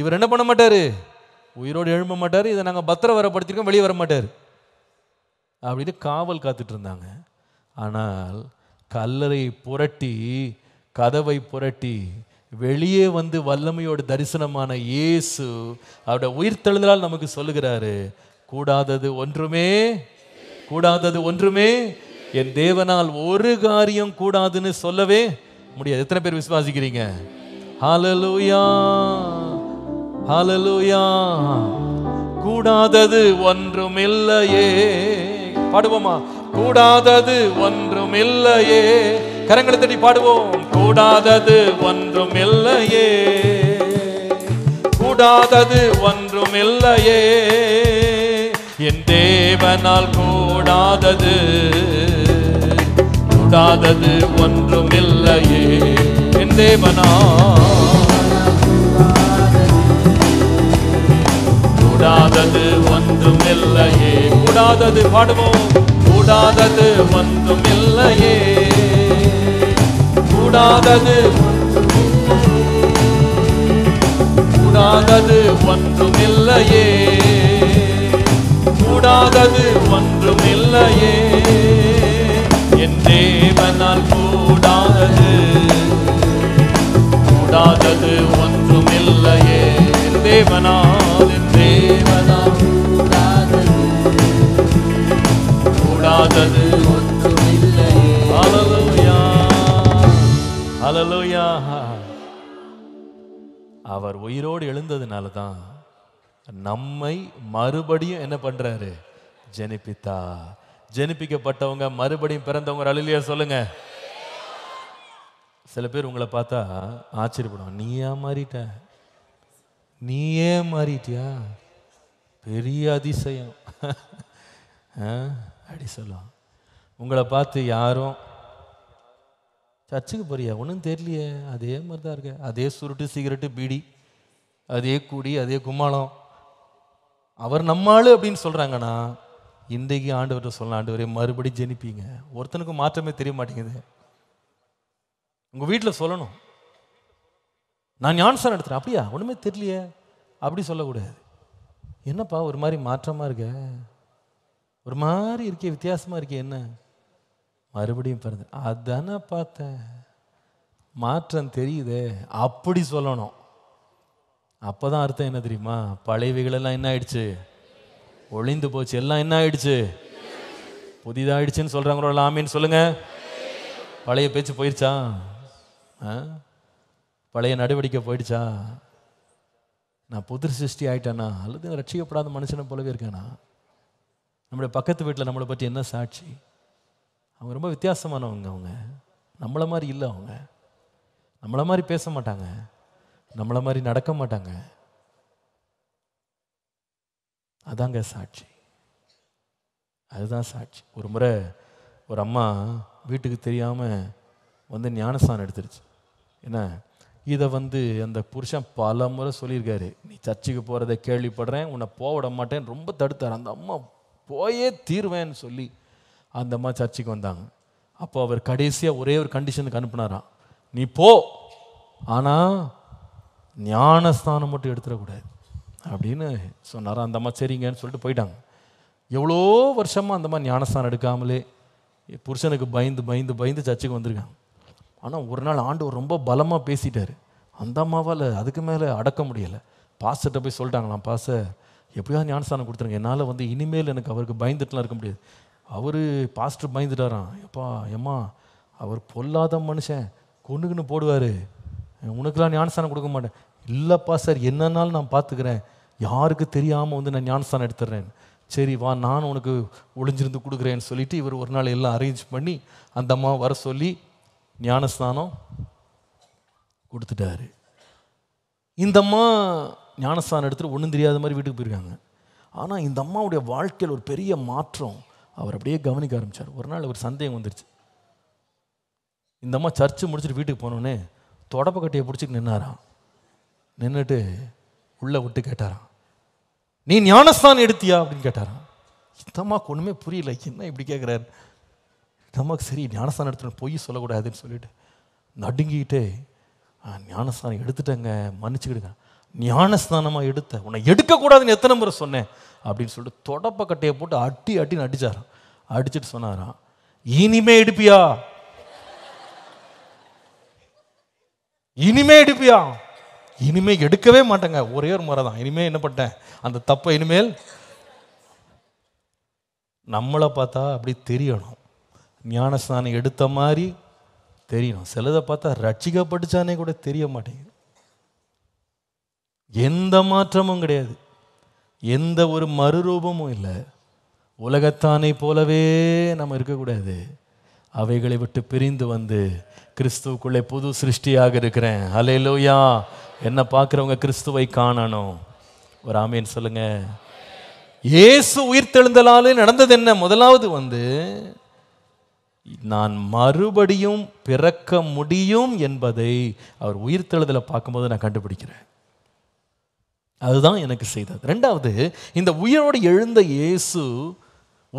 இவர் என்ன பண்ண மாட்டார் உயிரோடு எழும்ப மாட்டார் இதை நாங்கள் வரப்படுத்திருக்கோம் வெளியே வர மாட்டார் அப்படின்னு காவல் காத்துட்டு இருந்தாங்க ஆனால் கல்லறையை புரட்டி கதவை புரட்டி வெளியே வந்து வல்லமையோட தரிசனமான இயேசு அவருடைய உயிர்த்தெழுதலால் நமக்கு சொல்லுகிறாரு கூடாதது ஒன்றுமே கூடாதது ஒன்றுமே என் தேவனால் ஒரு காரியம் கூடாதுன்னு சொல்லவே முடியாது எத்தனை பேர் விசுவாசிக்கிறீங்க ஹாலலூயா ஹாலலூயா கூடாதது ஒன்றுமில்லையே பாடுவோமா கூடாதது ஒன்றும் இல்லையே கரங்களை தட்டி பாடுவோம் கூடாதது ஒன்றும் இல்லையே கூடாதது ஒன்றும் இல்லையே என் தேவனால் கூடாதது கூடாதது ஒன்றும் இல்லையே என் தேவனால் கூடாதது ஒன்றும் இல்லையே கூடாதது பாடுவோம் கூடாதது ஒன்றும் இல்லையே கூடாதது கூடாதது ஒன்றும் இல்லையே கூடாதது ஒன்றும் இல்லையே என் தேவனால் கூடாதது கூடாதது ஒன்றும் இல்லையே தேவனால் அவர் உயிரோடு எழுந்ததுனால தான் நம்மை மறுபடியும் என்ன பண்றாரு ஜெனிப்பித்தா ஜெனிப்பிக்கப்பட்டவங்க மறுபடியும் பிறந்தவங்க அழிலியா சொல்லுங்க சில பேர் உங்களை பார்த்தா ஆச்சரியப்படுவான் நீயா மாறிட்ட நீயே மாறிட்டியா பெரிய அதிசயம் அப்படி சொல்லலாம் உங்களை பார்த்து யாரும் சர்ச்சுக்கு போறியா ஒன்றும் தெரியலையே அதே மாதிரி தான் இருக்க அதே சுருட்டு சிகரெட்டு பீடி அதே கூடி அதே கும்மாளம் அவர் நம்மாள் அப்படின்னு சொல்கிறாங்கன்னா இன்றைக்கு ஆண்டவர்கிட்ட சொல்லலாம் ஆண்டவரே மறுபடி ஜெனிப்பீங்க ஒருத்தனுக்கு மாற்றமே தெரிய மாட்டேங்குது உங்கள் வீட்டில் சொல்லணும் நான் ஞானசாரம் எடுத்துறேன் அப்படியா ஒன்றுமே தெரியலையே அப்படி சொல்லக்கூடாது என்னப்பா ஒரு மாதிரி மாற்றமாக இருக்க ஒரு மாதிரி இருக்கே வித்தியாசமாக இருக்கே என்ன மறுபடியும் பிறந்த அதானே பார்த்தேன் மாற்றம் தெரியுதே அப்படி சொல்லணும் அப்போ தான் அர்த்தம் என்ன தெரியுமா பழையவைகளெல்லாம் என்ன ஆயிடுச்சு ஒளிந்து போச்சு எல்லாம் என்ன ஆயிடுச்சு ஆயிடுச்சுன்னு சொல்கிறாங்களோ ஆமின்னு சொல்லுங்க பழைய பேச்சு போயிடுச்சா பழைய நடவடிக்கை போயிடுச்சா நான் புது சிருஷ்டி ஆகிட்டேனா அல்லது ரட்சிக்கப்படாத மனுஷனை போலவே இருக்கானா நம்முடைய பக்கத்து வீட்டில் நம்மளை பற்றி என்ன சாட்சி அவங்க ரொம்ப வித்தியாசமானவங்க அவங்க நம்மளை மாதிரி இல்லை அவங்க நம்மளை மாதிரி பேச மாட்டாங்க நம்மளை மாதிரி நடக்க மாட்டாங்க அதாங்க சாட்சி அதுதான் சாட்சி ஒரு முறை ஒரு அம்மா வீட்டுக்கு தெரியாமல் வந்து ஞானஸ்தானம் எடுத்துருச்சு என்ன இதை வந்து அந்த புருஷன் பல முறை சொல்லியிருக்காரு நீ சர்ச்சுக்கு போகிறத கேள்விப்படுறேன் உன்னை போவிட மாட்டேன் ரொம்ப தடுத்தார் அந்த அம்மா போயே தீர்வேன்னு சொல்லி அந்த அம்மா சர்ச்சுக்கு வந்தாங்க அப்போ அவர் கடைசியாக ஒரே ஒரு கண்டிஷனுக்கு அனுப்புனாராம் நீ போ ஆனால் ஞானஸ்தானம் மட்டும் எடுத்துடக்கூடாது அப்படின்னு சொன்னாரா அந்த அம்மா சரிங்கன்னு சொல்லிட்டு போயிட்டாங்க எவ்வளோ வருஷமாக அந்த மாதிரி ஞானஸ்தானம் எடுக்காமலே புருஷனுக்கு பயந்து பயந்து பயந்து சர்ச்சுக்கு வந்திருக்காங்க ஆனால் ஒரு நாள் ஆண்டவர் ரொம்ப பலமாக பேசிட்டார் அந்த அம்மாவால் அதுக்கு மேலே அடக்க முடியலை பாஸ்டர்கிட்ட போய் சொல்லிட்டாங்களாம் பாச எப்படியாவது ஞானஸ்தானம் கொடுத்துருங்க என்னால் வந்து இனிமேல் எனக்கு அவருக்கு பயந்துட்டுலாம் இருக்க முடியாது அவர் பாஸ்டர் பயந்துட்டாராம் எப்பா ஏம்மா அவர் பொல்லாத மனுஷன் கொண்டுக்குன்னு போடுவார் உனக்குலாம் ஞானஸ்தானம் கொடுக்க மாட்டேன் இல்லைப்பா சார் என்னன்னாலும் நான் பார்த்துக்கிறேன் யாருக்கு தெரியாமல் வந்து நான் ஞானஸ்தானம் எடுத்துடுறேன் சரி வா நான் உனக்கு ஒளிஞ்சிருந்து கொடுக்குறேன்னு சொல்லிவிட்டு இவர் ஒரு நாள் எல்லாம் அரேஞ்ச் பண்ணி அந்த அம்மா வர சொல்லி ஞானஸ்தானம் கொடுத்துட்டாரு இந்த அம்மா ஞானஸ்தானம் எடுத்துகிட்டு ஒன்றும் தெரியாத மாதிரி வீட்டுக்கு போயிருக்காங்க ஆனால் இந்த அம்மாவுடைய வாழ்க்கையில் ஒரு பெரிய மாற்றம் அவர் அப்படியே கவனிக்க ஆரம்பித்தார் ஒரு நாள் ஒரு சந்தேகம் வந்துருச்சு இந்த அம்மா சர்ச்சு முடிச்சுட்டு வீட்டுக்கு போனோடனே கட்டியை பிடிச்சிட்டு நின்னாரான் நின்றுட்டு உள்ளே விட்டு கேட்டாராம் நீ ஞானஸ்தானம் எடுத்தியா அப்படின்னு கேட்டாராம் இந்த அம்மாவுக்கு ஒன்றுமே புரியல என்ன இப்படி கேட்குறாரு நமக்கு சரி ஞானஸ்தானம் எடுத்துகிட்டு பொய் சொல்லக்கூடாதுன்னு சொல்லிட்டு நடுங்கிக்கிட்டே ஞானஸ்தானம் எடுத்துட்டேங்க மன்னிச்சுக்கிடுங்க ஞானஸ்தானமாக எடுத்த உன்னை எடுக்கக்கூடாதுன்னு எத்தனை முறை சொன்னேன் அப்படின்னு சொல்லிட்டு தொடப்ப கட்டையை போட்டு அட்டி அட்டின்னு அடித்தாராம் அடிச்சுட்டு சொன்னாராம் இனிமே எடுப்பியா இனிமே எடுப்பியா இனிமே எடுக்கவே மாட்டேங்க ஒரே ஒரு முறை தான் இனிமே என்ன பண்ணிட்டேன் அந்த தப்பை இனிமேல் நம்மளை பார்த்தா அப்படி தெரியணும் ஞானஸ்தானம் எடுத்த மாதிரி தெரியணும் சிலதை பார்த்தா ரட்சிக்கப்பட்டுச்சானே கூட தெரிய மாட்டேங்குது எந்த மாற்றமும் கிடையாது எந்த ஒரு மறுரூபமும் இல்லை உலகத்தானை போலவே நம்ம இருக்கக்கூடாது அவைகளை விட்டு பிரிந்து வந்து கிறிஸ்துவுக்குள்ளே புது சிருஷ்டியாக இருக்கிறேன் லோயா என்ன பார்க்குறவங்க கிறிஸ்துவை காணணும் ஒரு ஆமீன் சொல்லுங்க இயேசு உயிர்த்தெழுந்தலாலே நடந்தது என்ன முதலாவது வந்து நான் மறுபடியும் பிறக்க முடியும் என்பதை அவர் உயிர்த்தெழுதலை பார்க்கும்போது நான் கண்டுபிடிக்கிறேன் அதுதான் எனக்கு செய்தது ரெண்டாவது இந்த உயிரோடு எழுந்த இயேசு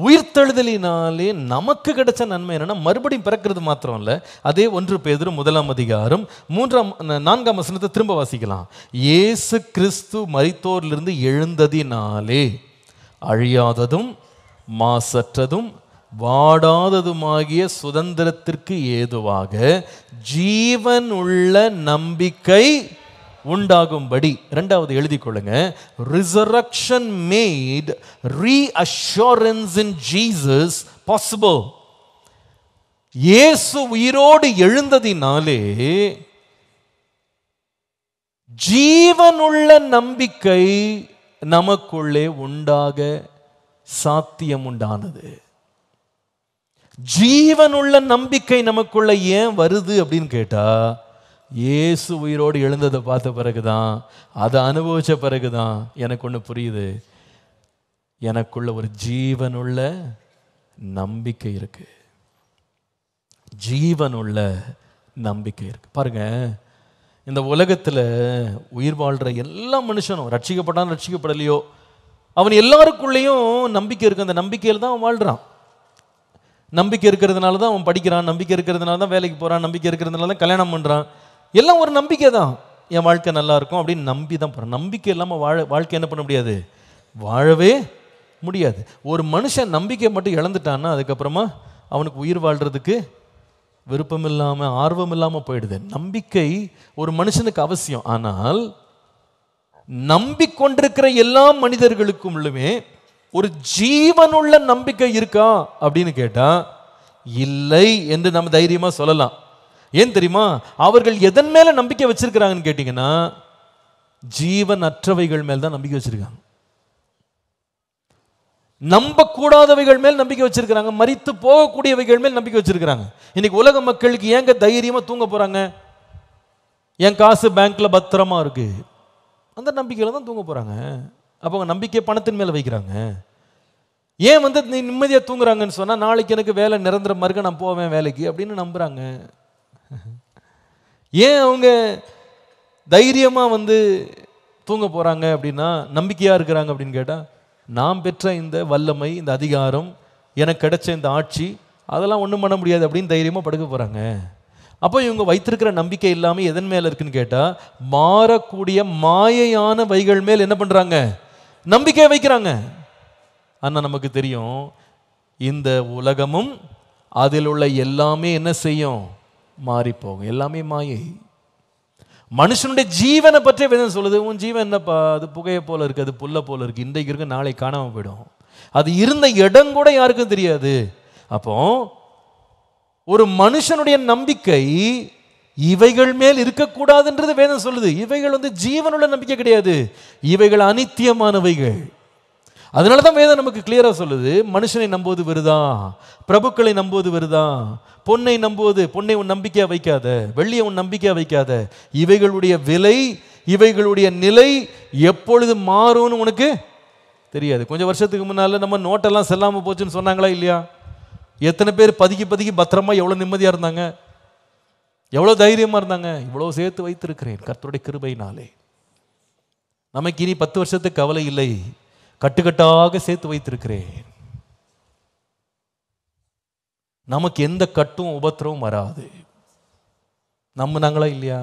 உயிர்த்தெழுதலினாலே நமக்கு கிடைச்ச நன்மை என்னென்னா மறுபடியும் பிறக்கிறது மாத்திரம் இல்லை அதே ஒன்று பேதரும் முதலாம் அதிகாரம் மூன்றாம் நான்காம் வசனத்தை திரும்ப வாசிக்கலாம் இயேசு கிறிஸ்து மரித்தோரிலிருந்து எழுந்ததினாலே அழியாததும் மாசற்றதும் வாடாததுமாகிய சுதந்திரத்திற்கு ஏதுவாக ஜீவன் உள்ள நம்பிக்கை உண்டாகும்படி ரெண்டாவது எழுதி கொள்ளுங்க resurrection made assurance in Jesus possible இயேசு உயிரோடு எழுந்ததினாலே ஜீவனுள்ள நம்பிக்கை நமக்குள்ளே உண்டாக சாத்தியம் உண்டானது ஜீவனுள்ள நம்பிக்கை நமக்குள்ள ஏன் வருது அப்படின்னு கேட்டா ஏசு உயிரோடு எழுந்ததை பார்த்த பிறகு தான் அதை அனுபவித்த பிறகு தான் எனக்கு ஒன்று புரியுது எனக்குள்ள ஒரு ஜீவனுள்ள நம்பிக்கை இருக்கு ஜீவனுள்ள நம்பிக்கை இருக்கு பாருங்க இந்த உலகத்தில் உயிர் வாழ்கிற எல்லா மனுஷனும் ரட்சிக்கப்பட்டான் ரட்சிக்கப்படலையோ அவன் எல்லாருக்குள்ளேயும் நம்பிக்கை இருக்கு அந்த நம்பிக்கையில் தான் அவன் வாழ்கிறான் நம்பிக்கை இருக்கிறதுனால தான் அவன் படிக்கிறான் நம்பிக்கை இருக்கிறதுனால தான் வேலைக்கு போகிறான் நம்பிக்கை இருக்கிறதுனால தான் கல்யாணம் பண்ணுறான் எல்லாம் ஒரு நம்பிக்கை தான் என் வாழ்க்கை நல்லாயிருக்கும் அப்படின்னு நம்பி தான் போகிறான் நம்பிக்கை இல்லாமல் வாழ வாழ்க்கை என்ன பண்ண முடியாது வாழவே முடியாது ஒரு மனுஷன் நம்பிக்கை மட்டும் இழந்துட்டான்னா அதுக்கப்புறமா அவனுக்கு உயிர் வாழ்கிறதுக்கு விருப்பம் இல்லாமல் ஆர்வம் இல்லாமல் போயிடுது நம்பிக்கை ஒரு மனுஷனுக்கு அவசியம் ஆனால் நம்பிக்கொண்டிருக்கிற எல்லா மனிதர்களுக்கும் உள்ளுமே ஒரு ஜீவனுள்ள நம்பிக்கை இருக்கா அப்படின்னு கேட்டால் இல்லை என்று நம்ம தைரியமாக சொல்லலாம் ஏன் தெரியுமா அவர்கள் எதன் மேலே நம்பிக்கை வச்சிருக்கிறாங்கன்னு கேட்டிங்கன்னா ஜீவன் அற்றவைகள் மேல் தான் நம்பிக்கை வச்சிருக்காங்க நம்பக்கூடாதவைகள் மேல் நம்பிக்கை வச்சிருக்கிறாங்க மறித்து போகக்கூடியவைகள் மேல் நம்பிக்கை வச்சிருக்கிறாங்க இன்னைக்கு உலக மக்களுக்கு ஏங்க தைரியமாக தூங்க போகிறாங்க என் காசு பேங்க்கில் பத்திரமா இருக்கு அந்த நம்பிக்கையில் தான் தூங்க போகிறாங்க அப்போ அவங்க நம்பிக்கை பணத்தின் மேலே வைக்கிறாங்க ஏன் வந்து நீ நிம்மதியாக தூங்குறாங்கன்னு சொன்னால் நாளைக்கு எனக்கு வேலை நிரந்தரமாக இருக்க நான் போவேன் வேலைக்கு அப்படின்னு நம்புகிறாங்க ஏன் அவங்க தைரியமாக வந்து தூங்க போகிறாங்க அப்படின்னா நம்பிக்கையாக இருக்கிறாங்க அப்படின்னு கேட்டால் நாம் பெற்ற இந்த வல்லமை இந்த அதிகாரம் எனக்கு கிடைச்ச இந்த ஆட்சி அதெல்லாம் ஒன்றும் பண்ண முடியாது அப்படின்னு தைரியமாக படுக்க போகிறாங்க அப்போ இவங்க வைத்திருக்கிற நம்பிக்கை இல்லாமல் எதன் மேலே இருக்குன்னு கேட்டால் மாறக்கூடிய மாயையான வைகள் மேல் என்ன பண்ணுறாங்க நம்பிக்கையை வைக்கிறாங்க ஆனால் நமக்கு தெரியும் இந்த உலகமும் அதில் உள்ள எல்லாமே என்ன செய்யும் மாறி போகும் எல்லாமே மாயை மனுஷனுடைய ஜீவனை பற்றி வேதம் சொல்லுது உன் ஜீவன் என்னப்பா அது புகையை போல இருக்குது அது புல்லை போல இருக்குது இன்றைக்கு இருக்கு நாளை காணாமல் போயிடும் அது இருந்த இடம் கூட யாருக்கும் தெரியாது அப்போ ஒரு மனுஷனுடைய நம்பிக்கை இவைகள் மேல் இருக்கக்கூடாதுன்றது வேதம் சொல்லுது இவைகள் வந்து ஜீவனுள்ள நம்பிக்கை கிடையாது இவைகள் அனித்தியமானவைகள் அதனால தான் வேதம் நமக்கு கிளியராக சொல்லுது மனுஷனை நம்புவது வருதா பிரபுக்களை நம்புவது வருதா பொன்னை நம்புவது பொன்னை உன் நம்பிக்கையாக வைக்காத வெள்ளியை உன் நம்பிக்கையாக வைக்காத இவைகளுடைய விலை இவைகளுடைய நிலை எப்பொழுது மாறும்னு உனக்கு தெரியாது கொஞ்சம் வருஷத்துக்கு முன்னால் நம்ம நோட்டெல்லாம் செல்லாமல் போச்சுன்னு சொன்னாங்களா இல்லையா எத்தனை பேர் பதுக்கி பதுக்கி பத்திரமா எவ்வளோ நிம்மதியாக இருந்தாங்க எவ்வளோ தைரியமாக இருந்தாங்க இவ்வளோ சேர்த்து வைத்திருக்கிறேன் கர்த்தருடைய கிருபையினாலே நமக்கு இனி பத்து வருஷத்துக்கு கவலை இல்லை கட்டுக்கட்டாக சேர்த்து வைத்திருக்கிறேன் நமக்கு எந்த கட்டும் உபத்திரவும் வராது நம்பினாங்களா இல்லையா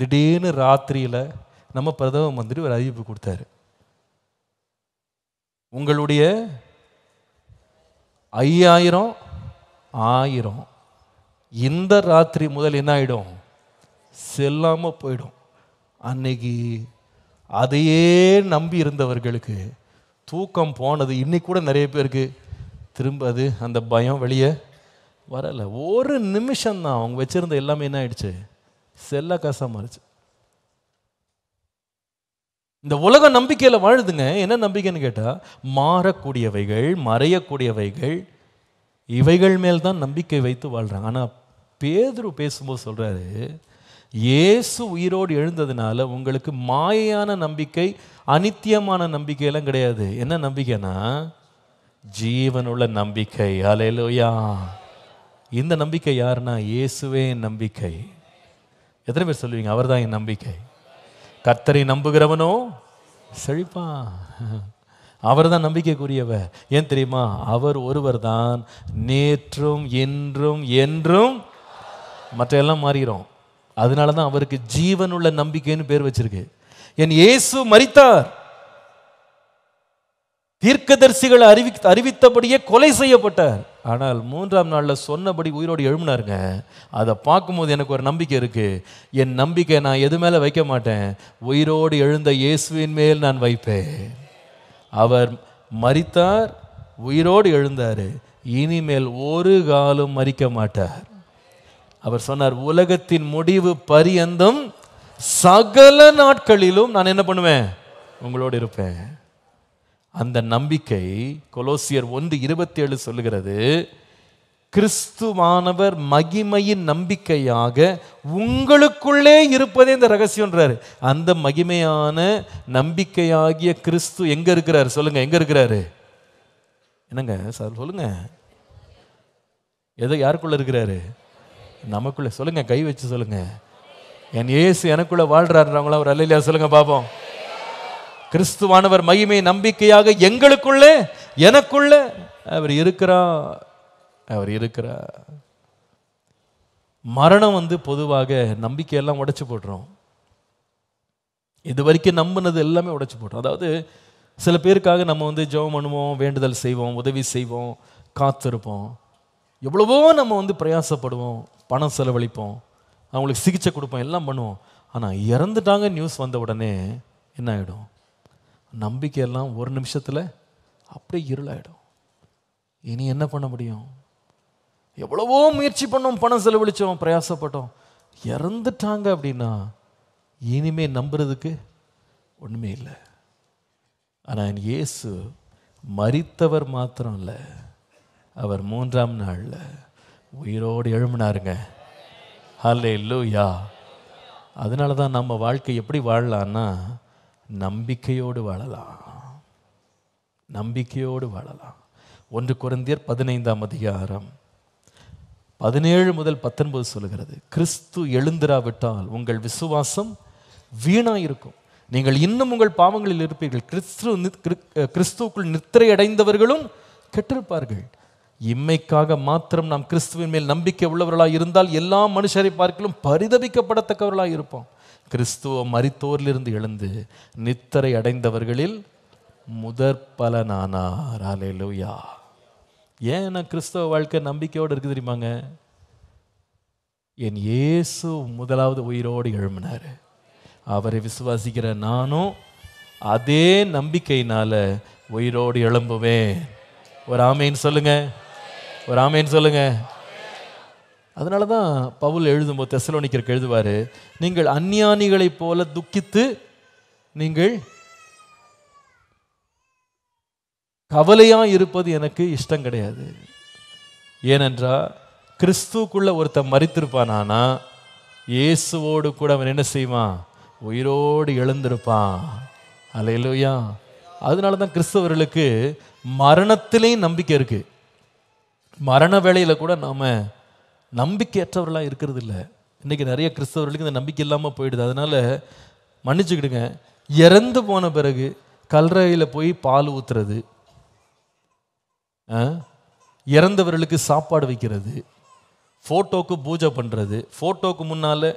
திடீர்னு ராத்திரியில் நம்ம பிரதம மந்திரி ஒரு அறிவிப்பு கொடுத்தாரு உங்களுடைய ஐயாயிரம் ஆயிரம் இந்த ராத்திரி முதல் என்ன ஆகிடும் செல்லாமல் போயிடும் அன்னைக்கு அதையே நம்பி இருந்தவர்களுக்கு தூக்கம் போனது இன்னைக்கு கூட நிறைய பேருக்கு திரும்ப அது அந்த பயம் வெளியே வரலை ஒரு நிமிஷம்தான் அவங்க வச்சுருந்த எல்லாமே என்ன ஆயிடுச்சு செல்ல கஷ்டமாக இருந்துச்சு இந்த உலக நம்பிக்கையில் வாழுதுங்க என்ன நம்பிக்கைன்னு கேட்டால் மாறக்கூடியவைகள் மறையக்கூடியவைகள் இவைகள் மேல் தான் நம்பிக்கை வைத்து வாழ்கிறாங்க ஆனால் பேதுரு பேசும்போது சொல்கிறாரு இயேசு உயிரோடு எழுந்ததுனால உங்களுக்கு மாயையான நம்பிக்கை அனித்தியமான நம்பிக்கையெல்லாம் கிடையாது என்ன நம்பிக்கைனா ஜீவனுள்ள நம்பிக்கை அலையிலோயா இந்த நம்பிக்கை யாருன்னா இயேசுவே என் நம்பிக்கை எத்தனை பேர் சொல்லுவீங்க அவர் தான் என் நம்பிக்கை கர்த்தரை நம்புகிறவனோ செழிப்பா அவர் தான் நம்பிக்கைக்குரியவர் ஏன் தெரியுமா அவர் ஒருவர் தான் நேற்றும் இன்றும் என்றும் மற்ற எல்லாம் மாறிடும் அதனால தான் அவருக்கு ஜீவனுள்ள நம்பிக்கைன்னு பேர் வச்சிருக்கு என் இயேசு மறித்தார் தீர்க்கதர்சிகளை அறிவி அறிவித்தபடியே கொலை செய்யப்பட்டார் ஆனால் மூன்றாம் நாளில் சொன்னபடி உயிரோடு எழுமினாருங்க அதை பார்க்கும்போது எனக்கு ஒரு நம்பிக்கை இருக்குது என் நம்பிக்கை நான் எது மேலே வைக்க மாட்டேன் உயிரோடு எழுந்த இயேசுவின் மேல் நான் வைப்பேன் அவர் மறித்தார் உயிரோடு எழுந்தார் இனிமேல் ஒரு காலம் மறிக்க மாட்டார் அவர் சொன்னார் உலகத்தின் முடிவு பரியந்தம் சகல நாட்களிலும் நான் என்ன பண்ணுவேன் உங்களோடு இருப்பேன் அந்த நம்பிக்கை கொலோசியர் ஒன்று இருபத்தி ஏழு சொல்லுகிறது கிறிஸ்துவானவர் மகிமையின் நம்பிக்கையாக உங்களுக்குள்ளே இருப்பதே இந்த ரகசியன்றார் அந்த மகிமையான நம்பிக்கையாகிய கிறிஸ்து எங்க இருக்கிறார் சொல்லுங்க எங்க இருக்கிறாரு என்னங்க சார் சொல்லுங்க எதை யாருக்குள்ள இருக்கிறாரு நமக்குள்ளே சொல்லுங்கள் கை வச்சு சொல்லுங்கள் என் ஏசு எனக்குள்ளே வாழ்கிறாருன்றவங்களா ஒரு அல்லையா சொல்லுங்கள் பார்ப்போம் கிறிஸ்துவானவர் மகிமை நம்பிக்கையாக எங்களுக்குள்ள எனக்குள்ள அவர் இருக்கிறா அவர் இருக்கிறா மரணம் வந்து பொதுவாக நம்பிக்கையெல்லாம் உடைச்சு போடுறோம் இது வரைக்கும் நம்பினது எல்லாமே உடைச்சு போடுறோம் அதாவது சில பேருக்காக நம்ம வந்து ஜெபம் பண்ணுவோம் வேண்டுதல் செய்வோம் உதவி செய்வோம் காத்திருப்போம் எவ்வளவோ நம்ம வந்து பிரயாசப்படுவோம் பணம் செலவழிப்போம் அவங்களுக்கு சிகிச்சை கொடுப்போம் எல்லாம் பண்ணுவோம் ஆனால் இறந்துட்டாங்க நியூஸ் வந்த உடனே என்ன ஆகிடும் நம்பிக்கையெல்லாம் ஒரு நிமிஷத்தில் அப்படியே இருளாயிடும் இனி என்ன பண்ண முடியும் எவ்வளவோ முயற்சி பண்ணோம் பணம் செலவழித்தோம் பிரயாசப்பட்டோம் இறந்துட்டாங்க அப்படின்னா இனிமே நம்புறதுக்கு ஒன்றுமே இல்லை ஆனால் இயேசு மறித்தவர் மாத்திரம் இல்லை அவர் மூன்றாம் நாளில் உயிரோடு எழும்பினாருங்க ஹலே லூயா அதனால தான் நம்ம வாழ்க்கை எப்படி வாழலான்னா நம்பிக்கையோடு வாழலாம் நம்பிக்கையோடு வாழலாம் ஒன்று குறைந்தியர் பதினைந்தாம் அதிகாரம் பதினேழு முதல் பத்தொன்பது சொல்லுகிறது கிறிஸ்து எழுந்திராவிட்டால் உங்கள் விசுவாசம் வீணாக இருக்கும் நீங்கள் இன்னும் உங்கள் பாவங்களில் இருப்பீர்கள் கிறிஸ்து கிறிஸ்துவுக்குள் நித்திரையடைந்தவர்களும் கெட்டிருப்பார்கள் இம்மைக்காக மாத்திரம் நாம் கிறிஸ்துவின் மேல் நம்பிக்கை உள்ளவர்களாக இருந்தால் எல்லா மனுஷரை பார்க்கலும் பரிதபிக்கப்படத்தக்கவர்களாக இருப்போம் கிறிஸ்துவ மறித்தோரிலிருந்து எழுந்து நித்தரை அடைந்தவர்களில் முதற் பலனானார் அலையலூயா ஏன் கிறிஸ்தவ வாழ்க்கை நம்பிக்கையோடு இருக்குது தெரியுமாங்க என் இயேசு முதலாவது உயிரோடு எழுமினார் அவரை விசுவாசிக்கிற நானும் அதே நம்பிக்கையினால உயிரோடு எழும்புவேன் ஒரு ஆமைன்னு சொல்லுங்கள் ஒரு ஆமேன்னு சொல்லுங்கள் அதனால தான் பவுல் எழுதும்போது தெசலோனிக்கருக்கு எழுதுவார் நீங்கள் அந்நியானிகளைப் போல துக்கித்து நீங்கள் கவலையாக இருப்பது எனக்கு இஷ்டம் கிடையாது ஏனென்றால் கிறிஸ்துக்குள்ளே ஒருத்தன் மறித்திருப்பானா இயேசுவோடு கூட அவன் என்ன செய்வான் உயிரோடு எழுந்திருப்பான் அலையிலோயா அதனால தான் கிறிஸ்தவர்களுக்கு மரணத்திலையும் நம்பிக்கை இருக்குது மரண வேளையில் கூட நாம் நம்பிக்கையற்றவர்களாக இருக்கிறது இல்லை இன்றைக்கி நிறைய கிறிஸ்தவர்களுக்கு இந்த நம்பிக்கை இல்லாமல் போயிடுது அதனால் மன்னிச்சுக்கிடுங்க இறந்து போன பிறகு கல்றையில் போய் பால் ஊற்றுறது இறந்தவர்களுக்கு சாப்பாடு வைக்கிறது ஃபோட்டோவுக்கு பூஜை பண்ணுறது ஃபோட்டோவுக்கு முன்னால்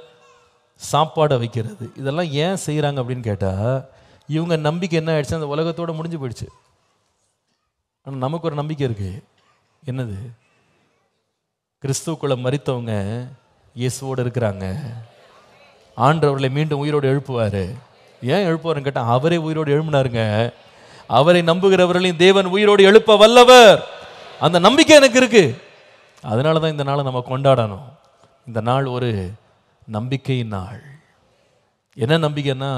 சாப்பாடை வைக்கிறது இதெல்லாம் ஏன் செய்கிறாங்க அப்படின்னு கேட்டால் இவங்க நம்பிக்கை என்ன ஆயிடுச்சு அந்த உலகத்தோடு முடிஞ்சு போயிடுச்சு ஆனால் நமக்கு ஒரு நம்பிக்கை இருக்குது என்னது கிறிஸ்துக்குள்ள மறித்தவங்க இயேசுவோடு இருக்கிறாங்க ஆண்டவர்களை மீண்டும் உயிரோடு எழுப்புவார் ஏன் எழுப்புவாருன்னு கேட்டால் அவரே உயிரோடு எழுப்பினாருங்க அவரை நம்புகிறவர்களையும் தேவன் உயிரோடு எழுப்ப வல்லவர் அந்த நம்பிக்கை எனக்கு இருக்குது அதனால தான் இந்த நாளை நம்ம கொண்டாடணும் இந்த நாள் ஒரு நம்பிக்கை நாள் என்ன நம்பிக்கைன்னா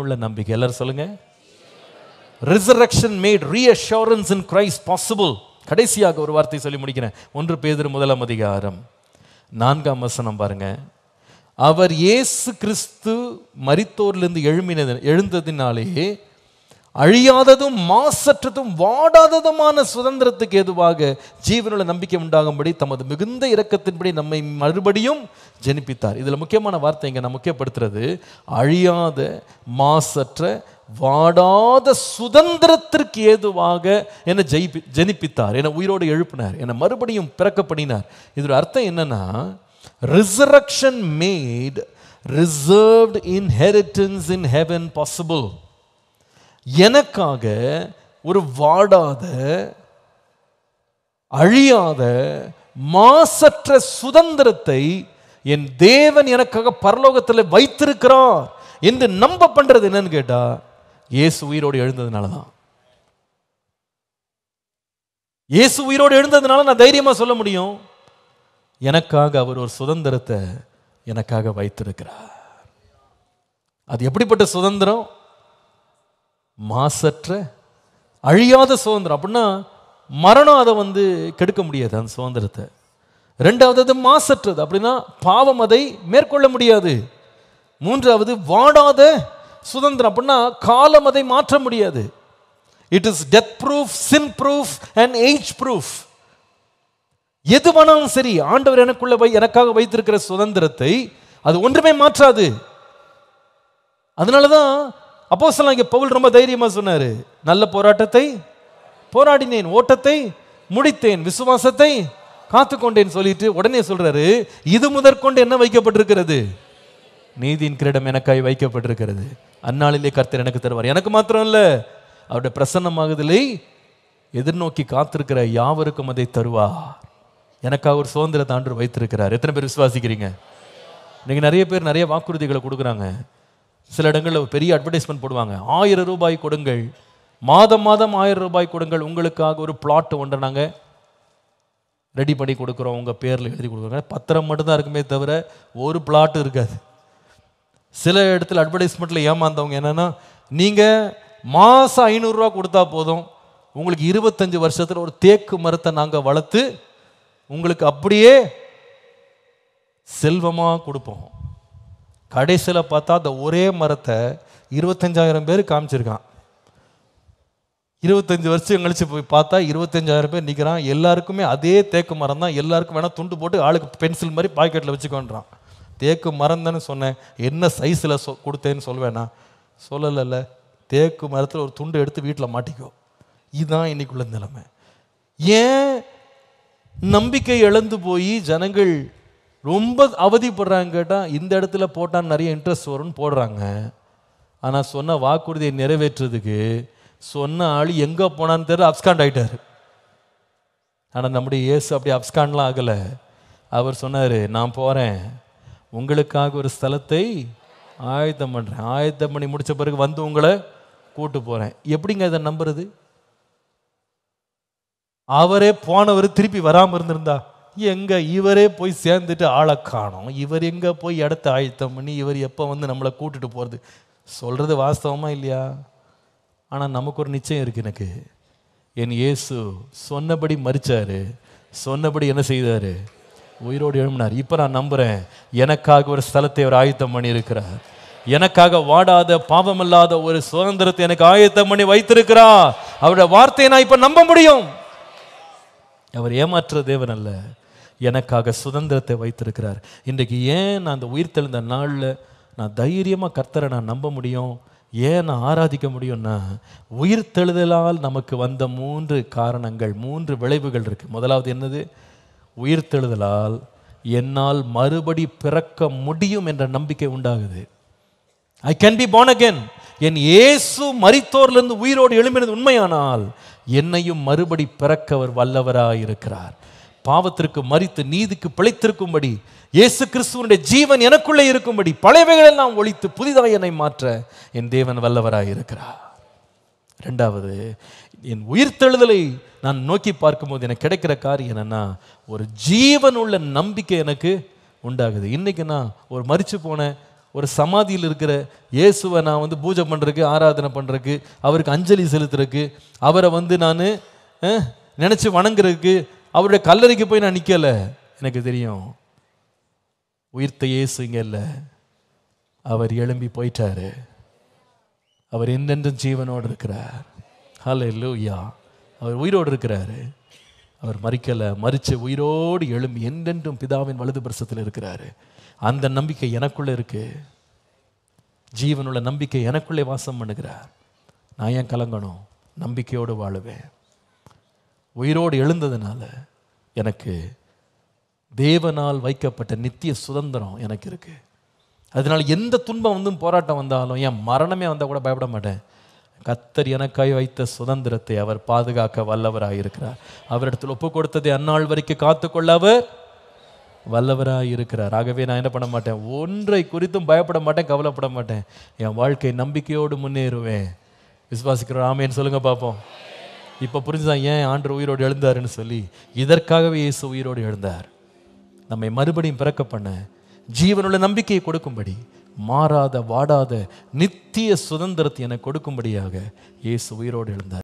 உள்ள நம்பிக்கை எல்லாரும் சொல்லுங்கள் resurrection made reassurance in Christ possible கடைசியாக ஒரு வார்த்தை சொல்லி முடிக்கிறேன் ஒன்று பேதர் முதலாம் அதிகாரம் நான்காம் வசனம் பாருங்க அவர் இயேசு கிறிஸ்து மரித்தோர்லேருந்து எழுமினது எழுந்ததினாலேயே அழியாததும் மாசற்றதும் வாடாததுமான சுதந்திரத்துக்கு எதுவாக ஜீவனுள்ள நம்பிக்கை உண்டாகும்படி தமது மிகுந்த இரக்கத்தின்படி நம்மை மறுபடியும் ஜெனிப்பித்தார் இதில் முக்கியமான வார்த்தை இங்கே நான் முக்கியப்படுத்துறது அழியாத மாசற்ற வாடாத சுதந்திரத்திற்கு ஏதுவாக என்னை ஜெயிப்பி ஜெனிப்பித்தார் என்னை உயிரோடு எழுப்பினார் என்னை மறுபடியும் பிறக்கப்படினார் இதோட அர்த்தம் என்னன்னா resurrection made reserved inheritance in heaven possible எனக்காக ஒரு வாடாத அழியாத மாசற்ற சுதந்திரத்தை என் தேவன் எனக்காக பரலோகத்தில் வைத்திருக்கிறார் என்று நம்ப பண்றது என்னன்னு கேட்டா இயேசு உயிரோடு எழுந்ததுனால தான் இயேசு உயிரோடு எழுந்ததுனால நான் தைரியமாக சொல்ல முடியும் எனக்காக அவர் ஒரு சுதந்திரத்தை எனக்காக வைத்திருக்கிறார் அது எப்படிப்பட்ட சுதந்திரம் மாசற்ற அழியாத சுதந்திரம் அப்படின்னா மரணம் அதை வந்து கெடுக்க முடியாது அந்த சுதந்திரத்தை ரெண்டாவது அது மாசற்றது அப்படின்னா பாவம் அதை மேற்கொள்ள முடியாது மூன்றாவது வாடாத சுதந்திரம் அப்படின்னா காலம் அதை மாற்ற முடியாது it is death proof sin proof and age proof எது வேணாலும் சரி ஆண்டவர் எனக்குள்ள வை எனக்காக வைத்திருக்கிற சுதந்திரத்தை அது ஒன்றுமே மாற்றாது அதனால தான் அப்போ சொல்லலாம் இங்கே பவுல் ரொம்ப தைரியமாக சொன்னார் நல்ல போராட்டத்தை போராடினேன் ஓட்டத்தை முடித்தேன் விசுவாசத்தை காத்துக்கொண்டேன் சொல்லிட்டு உடனே சொல்றாரு இது முதற்கொண்டு என்ன வைக்கப்பட்டிருக்கிறது நீதியின் கிரீடம் எனக்காய் வைக்கப்பட்டிருக்கிறது அந்நாளிலே கர்த்தர் எனக்கு தருவார் எனக்கு மாத்திரம் இல்லை அவருடைய பிரசன்னமாகுதலை எதிர்நோக்கி காத்திருக்கிற யாவருக்கும் அதை தருவா எனக்காக ஒரு சுதந்திர தாண்டு வைத்திருக்கிறார் எத்தனை பேர் விசுவாசிக்கிறீங்க இன்றைக்கி நிறைய பேர் நிறைய வாக்குறுதிகளை கொடுக்குறாங்க சில இடங்களில் பெரிய அட்வர்டைஸ்மெண்ட் போடுவாங்க ஆயிரம் ரூபாய் கொடுங்கள் மாதம் மாதம் ஆயிரம் ரூபாய் கொடுங்கள் உங்களுக்காக ஒரு பிளாட் ஒன்றை நாங்கள் ரெடி பண்ணி கொடுக்குறோம் உங்கள் பேரில் எழுதி கொடுக்குறோங்க பத்திரம் மட்டும்தான் இருக்குமே தவிர ஒரு பிளாட் இருக்காது சில இடத்துல அட்வர்டைஸ்மெண்ட்டில் ஏமாந்தவங்க என்னென்னா நீங்கள் மாதம் ஐநூறுரூவா கொடுத்தா போதும் உங்களுக்கு இருபத்தஞ்சி வருஷத்தில் ஒரு தேக்கு மரத்தை நாங்கள் வளர்த்து உங்களுக்கு அப்படியே செல்வமாக கொடுப்போம் கடைசியில் பார்த்தா அந்த ஒரே மரத்தை இருபத்தஞ்சாயிரம் பேர் காமிச்சிருக்கான் இருபத்தஞ்சி வருஷம் கழித்து போய் பார்த்தா இருபத்தஞ்சாயிரம் பேர் நிற்கிறான் எல்லாருக்குமே அதே தேக்கு மரம் தான் எல்லாருக்கும் வேணால் துண்டு போட்டு ஆளுக்கு பென்சில் மாதிரி பாக்கெட்டில் வச்சுக்கோன்றான் தேக்கு மரந்தன்னு சொன்னேன் என்ன சைஸில் சொ கொடுத்தேன்னு சொல்வேண்ணா சொல்லலைல்ல தேக்கு மரத்தில் ஒரு துண்டு எடுத்து வீட்டில் மாட்டிக்கோ இதுதான் இன்னைக்குள்ள நிலைமை ஏன் நம்பிக்கை இழந்து போய் ஜனங்கள் ரொம்ப அவதிப்படுறாங்க கேட்டால் இந்த இடத்துல போட்டால் நிறைய இன்ட்ரெஸ்ட் வரும்னு போடுறாங்க ஆனால் சொன்ன வாக்குறுதியை நிறைவேற்றுறதுக்கு சொன்ன ஆள் எங்கே போனான்னு தெரியல அப்ஸ்காண்ட் ஆகிட்டார் ஆனால் நம்முடைய இயேசு அப்படி அப்ஸ்காண்ட்லாம் ஆகலை அவர் சொன்னார் நான் போகிறேன் உங்களுக்காக ஒரு ஸ்தலத்தை ஆயத்தம் பண்ணுறேன் ஆயத்தம் பண்ணி முடித்த பிறகு வந்து உங்களை கூட்டு போகிறேன் எப்படிங்க இதை நம்புறது அவரே போனவர் திருப்பி வராமல் இருந்திருந்தா எங்கே இவரே போய் சேர்ந்துட்டு ஆளை காணும் இவர் எங்கே போய் இடத்த ஆயத்தம் பண்ணி இவர் எப்போ வந்து நம்மளை கூட்டுட்டு போகிறது சொல்கிறது வாஸ்தவமாக இல்லையா ஆனால் நமக்கு ஒரு நிச்சயம் இருக்கு எனக்கு என் இயேசு சொன்னபடி மறிச்சாரு சொன்னபடி என்ன செய்தாரு உயிரோடு எழுப்பினார் இப்போ நான் நம்புகிறேன் எனக்காக ஒரு ஸ்தலத்தை அவர் ஆயத்தம் பண்ணியிருக்கிறார் எனக்காக வாடாத பாவமில்லாத ஒரு சுதந்திரத்தை எனக்கு ஆயத்தம் பண்ணி வைத்திருக்கிறா அவருடைய வார்த்தையை நான் இப்போ நம்ப முடியும் அவர் ஏமாற்ற தேவன் அல்ல எனக்காக சுதந்திரத்தை வைத்திருக்கிறார் இன்றைக்கு ஏன் நான் அந்த உயிர் தெளிந்த நாளில் நான் தைரியமாக கர்த்தரை நான் நம்ப முடியும் ஏன் நான் ஆராதிக்க முடியும்னா உயிர் தெழுதலால் நமக்கு வந்த மூன்று காரணங்கள் மூன்று விளைவுகள் இருக்குது முதலாவது என்னது உயிர்த்தெழுதலால் என்னால் மறுபடி பிறக்க முடியும் என்ற நம்பிக்கை உண்டாகுது I can be born again என் இயேசு மரித்தோர்லேருந்து உயிரோடு எழுமினது உண்மையானால் என்னையும் மறுபடி பிறக்கவர் வல்லவராயிருக்கிறார் இருக்கிறார் பாவத்திற்கு மறித்து நீதிக்கு பிழைத்திருக்கும்படி இயேசு கிறிஸ்துவனுடைய ஜீவன் எனக்குள்ளே இருக்கும்படி பழையவைகளெல்லாம் ஒழித்து புதிதாக என்னை மாற்ற என் தேவன் வல்லவராக இருக்கிறார் ரெண்டாவது என் உயிர்த்தெழுதலை நான் நோக்கி பார்க்கும்போது எனக்கு கிடைக்கிற காரியம் என்னென்னா ஒரு ஜீவன் உள்ள நம்பிக்கை எனக்கு உண்டாகுது இன்றைக்கி நான் ஒரு மறித்து போன ஒரு சமாதியில் இருக்கிற இயேசுவை நான் வந்து பூஜை பண்ணுறதுக்கு ஆராதனை பண்ணுறதுக்கு அவருக்கு அஞ்சலி செலுத்துறதுக்கு அவரை வந்து நான் நினச்சி வணங்குறதுக்கு அவருடைய கல்லறைக்கு போய் நான் நிற்கலை எனக்கு தெரியும் உயிர்த்த இயேசு இங்கே இல்லை அவர் எழும்பி போயிட்டாரு அவர் என்னென்றும் ஜீவனோடு இருக்கிறார் ஹலே லூயா அவர் உயிரோடு இருக்கிறாரு அவர் மறிக்கலை மறித்து உயிரோடு எழும்பி என்றென்றும் பிதாவின் வலது பிரசத்தில் இருக்கிறாரு அந்த நம்பிக்கை எனக்குள்ளே இருக்குது ஜீவனுள்ள நம்பிக்கை எனக்குள்ளே வாசம் பண்ணுகிறார் நான் ஏன் கலங்கணும் நம்பிக்கையோடு வாழுவேன் உயிரோடு எழுந்ததுனால எனக்கு தேவனால் வைக்கப்பட்ட நித்திய சுதந்திரம் எனக்கு இருக்குது அதனால் எந்த துன்பம் வந்தும் போராட்டம் வந்தாலும் என் மரணமே வந்தால் கூட பயப்பட மாட்டேன் கத்தர் எனக்காய் வைத்த சுதந்திரத்தை அவர் பாதுகாக்க வல்லவராக இருக்கிறார் அவரிடத்தில் ஒப்பு கொடுத்ததை அந்நாள் வரைக்கும் காத்துக்கொள்ள அவர் வல்லவராக இருக்கிறார் ஆகவே நான் என்ன பண்ண மாட்டேன் ஒன்றை குறித்தும் பயப்பட மாட்டேன் கவலைப்பட மாட்டேன் என் வாழ்க்கை நம்பிக்கையோடு முன்னேறுவேன் விசுவாசிக்கிறோம் ஆமேன்னு சொல்லுங்க பார்ப்போம் இப்போ புரிஞ்சுதான் ஏன் ஆண்டு உயிரோடு எழுந்தாருன்னு சொல்லி இதற்காகவே இயேசு உயிரோடு எழுந்தார் நம்மை மறுபடியும் பிறக்க பண்ண ஜீவனுள்ள நம்பிக்கையை கொடுக்கும்படி மாறாத வாடாத நித்திய சுதந்திரத்தை எனக்கு கொடுக்கும்படியாக இயேசு உயிரோடு எழுந்தார்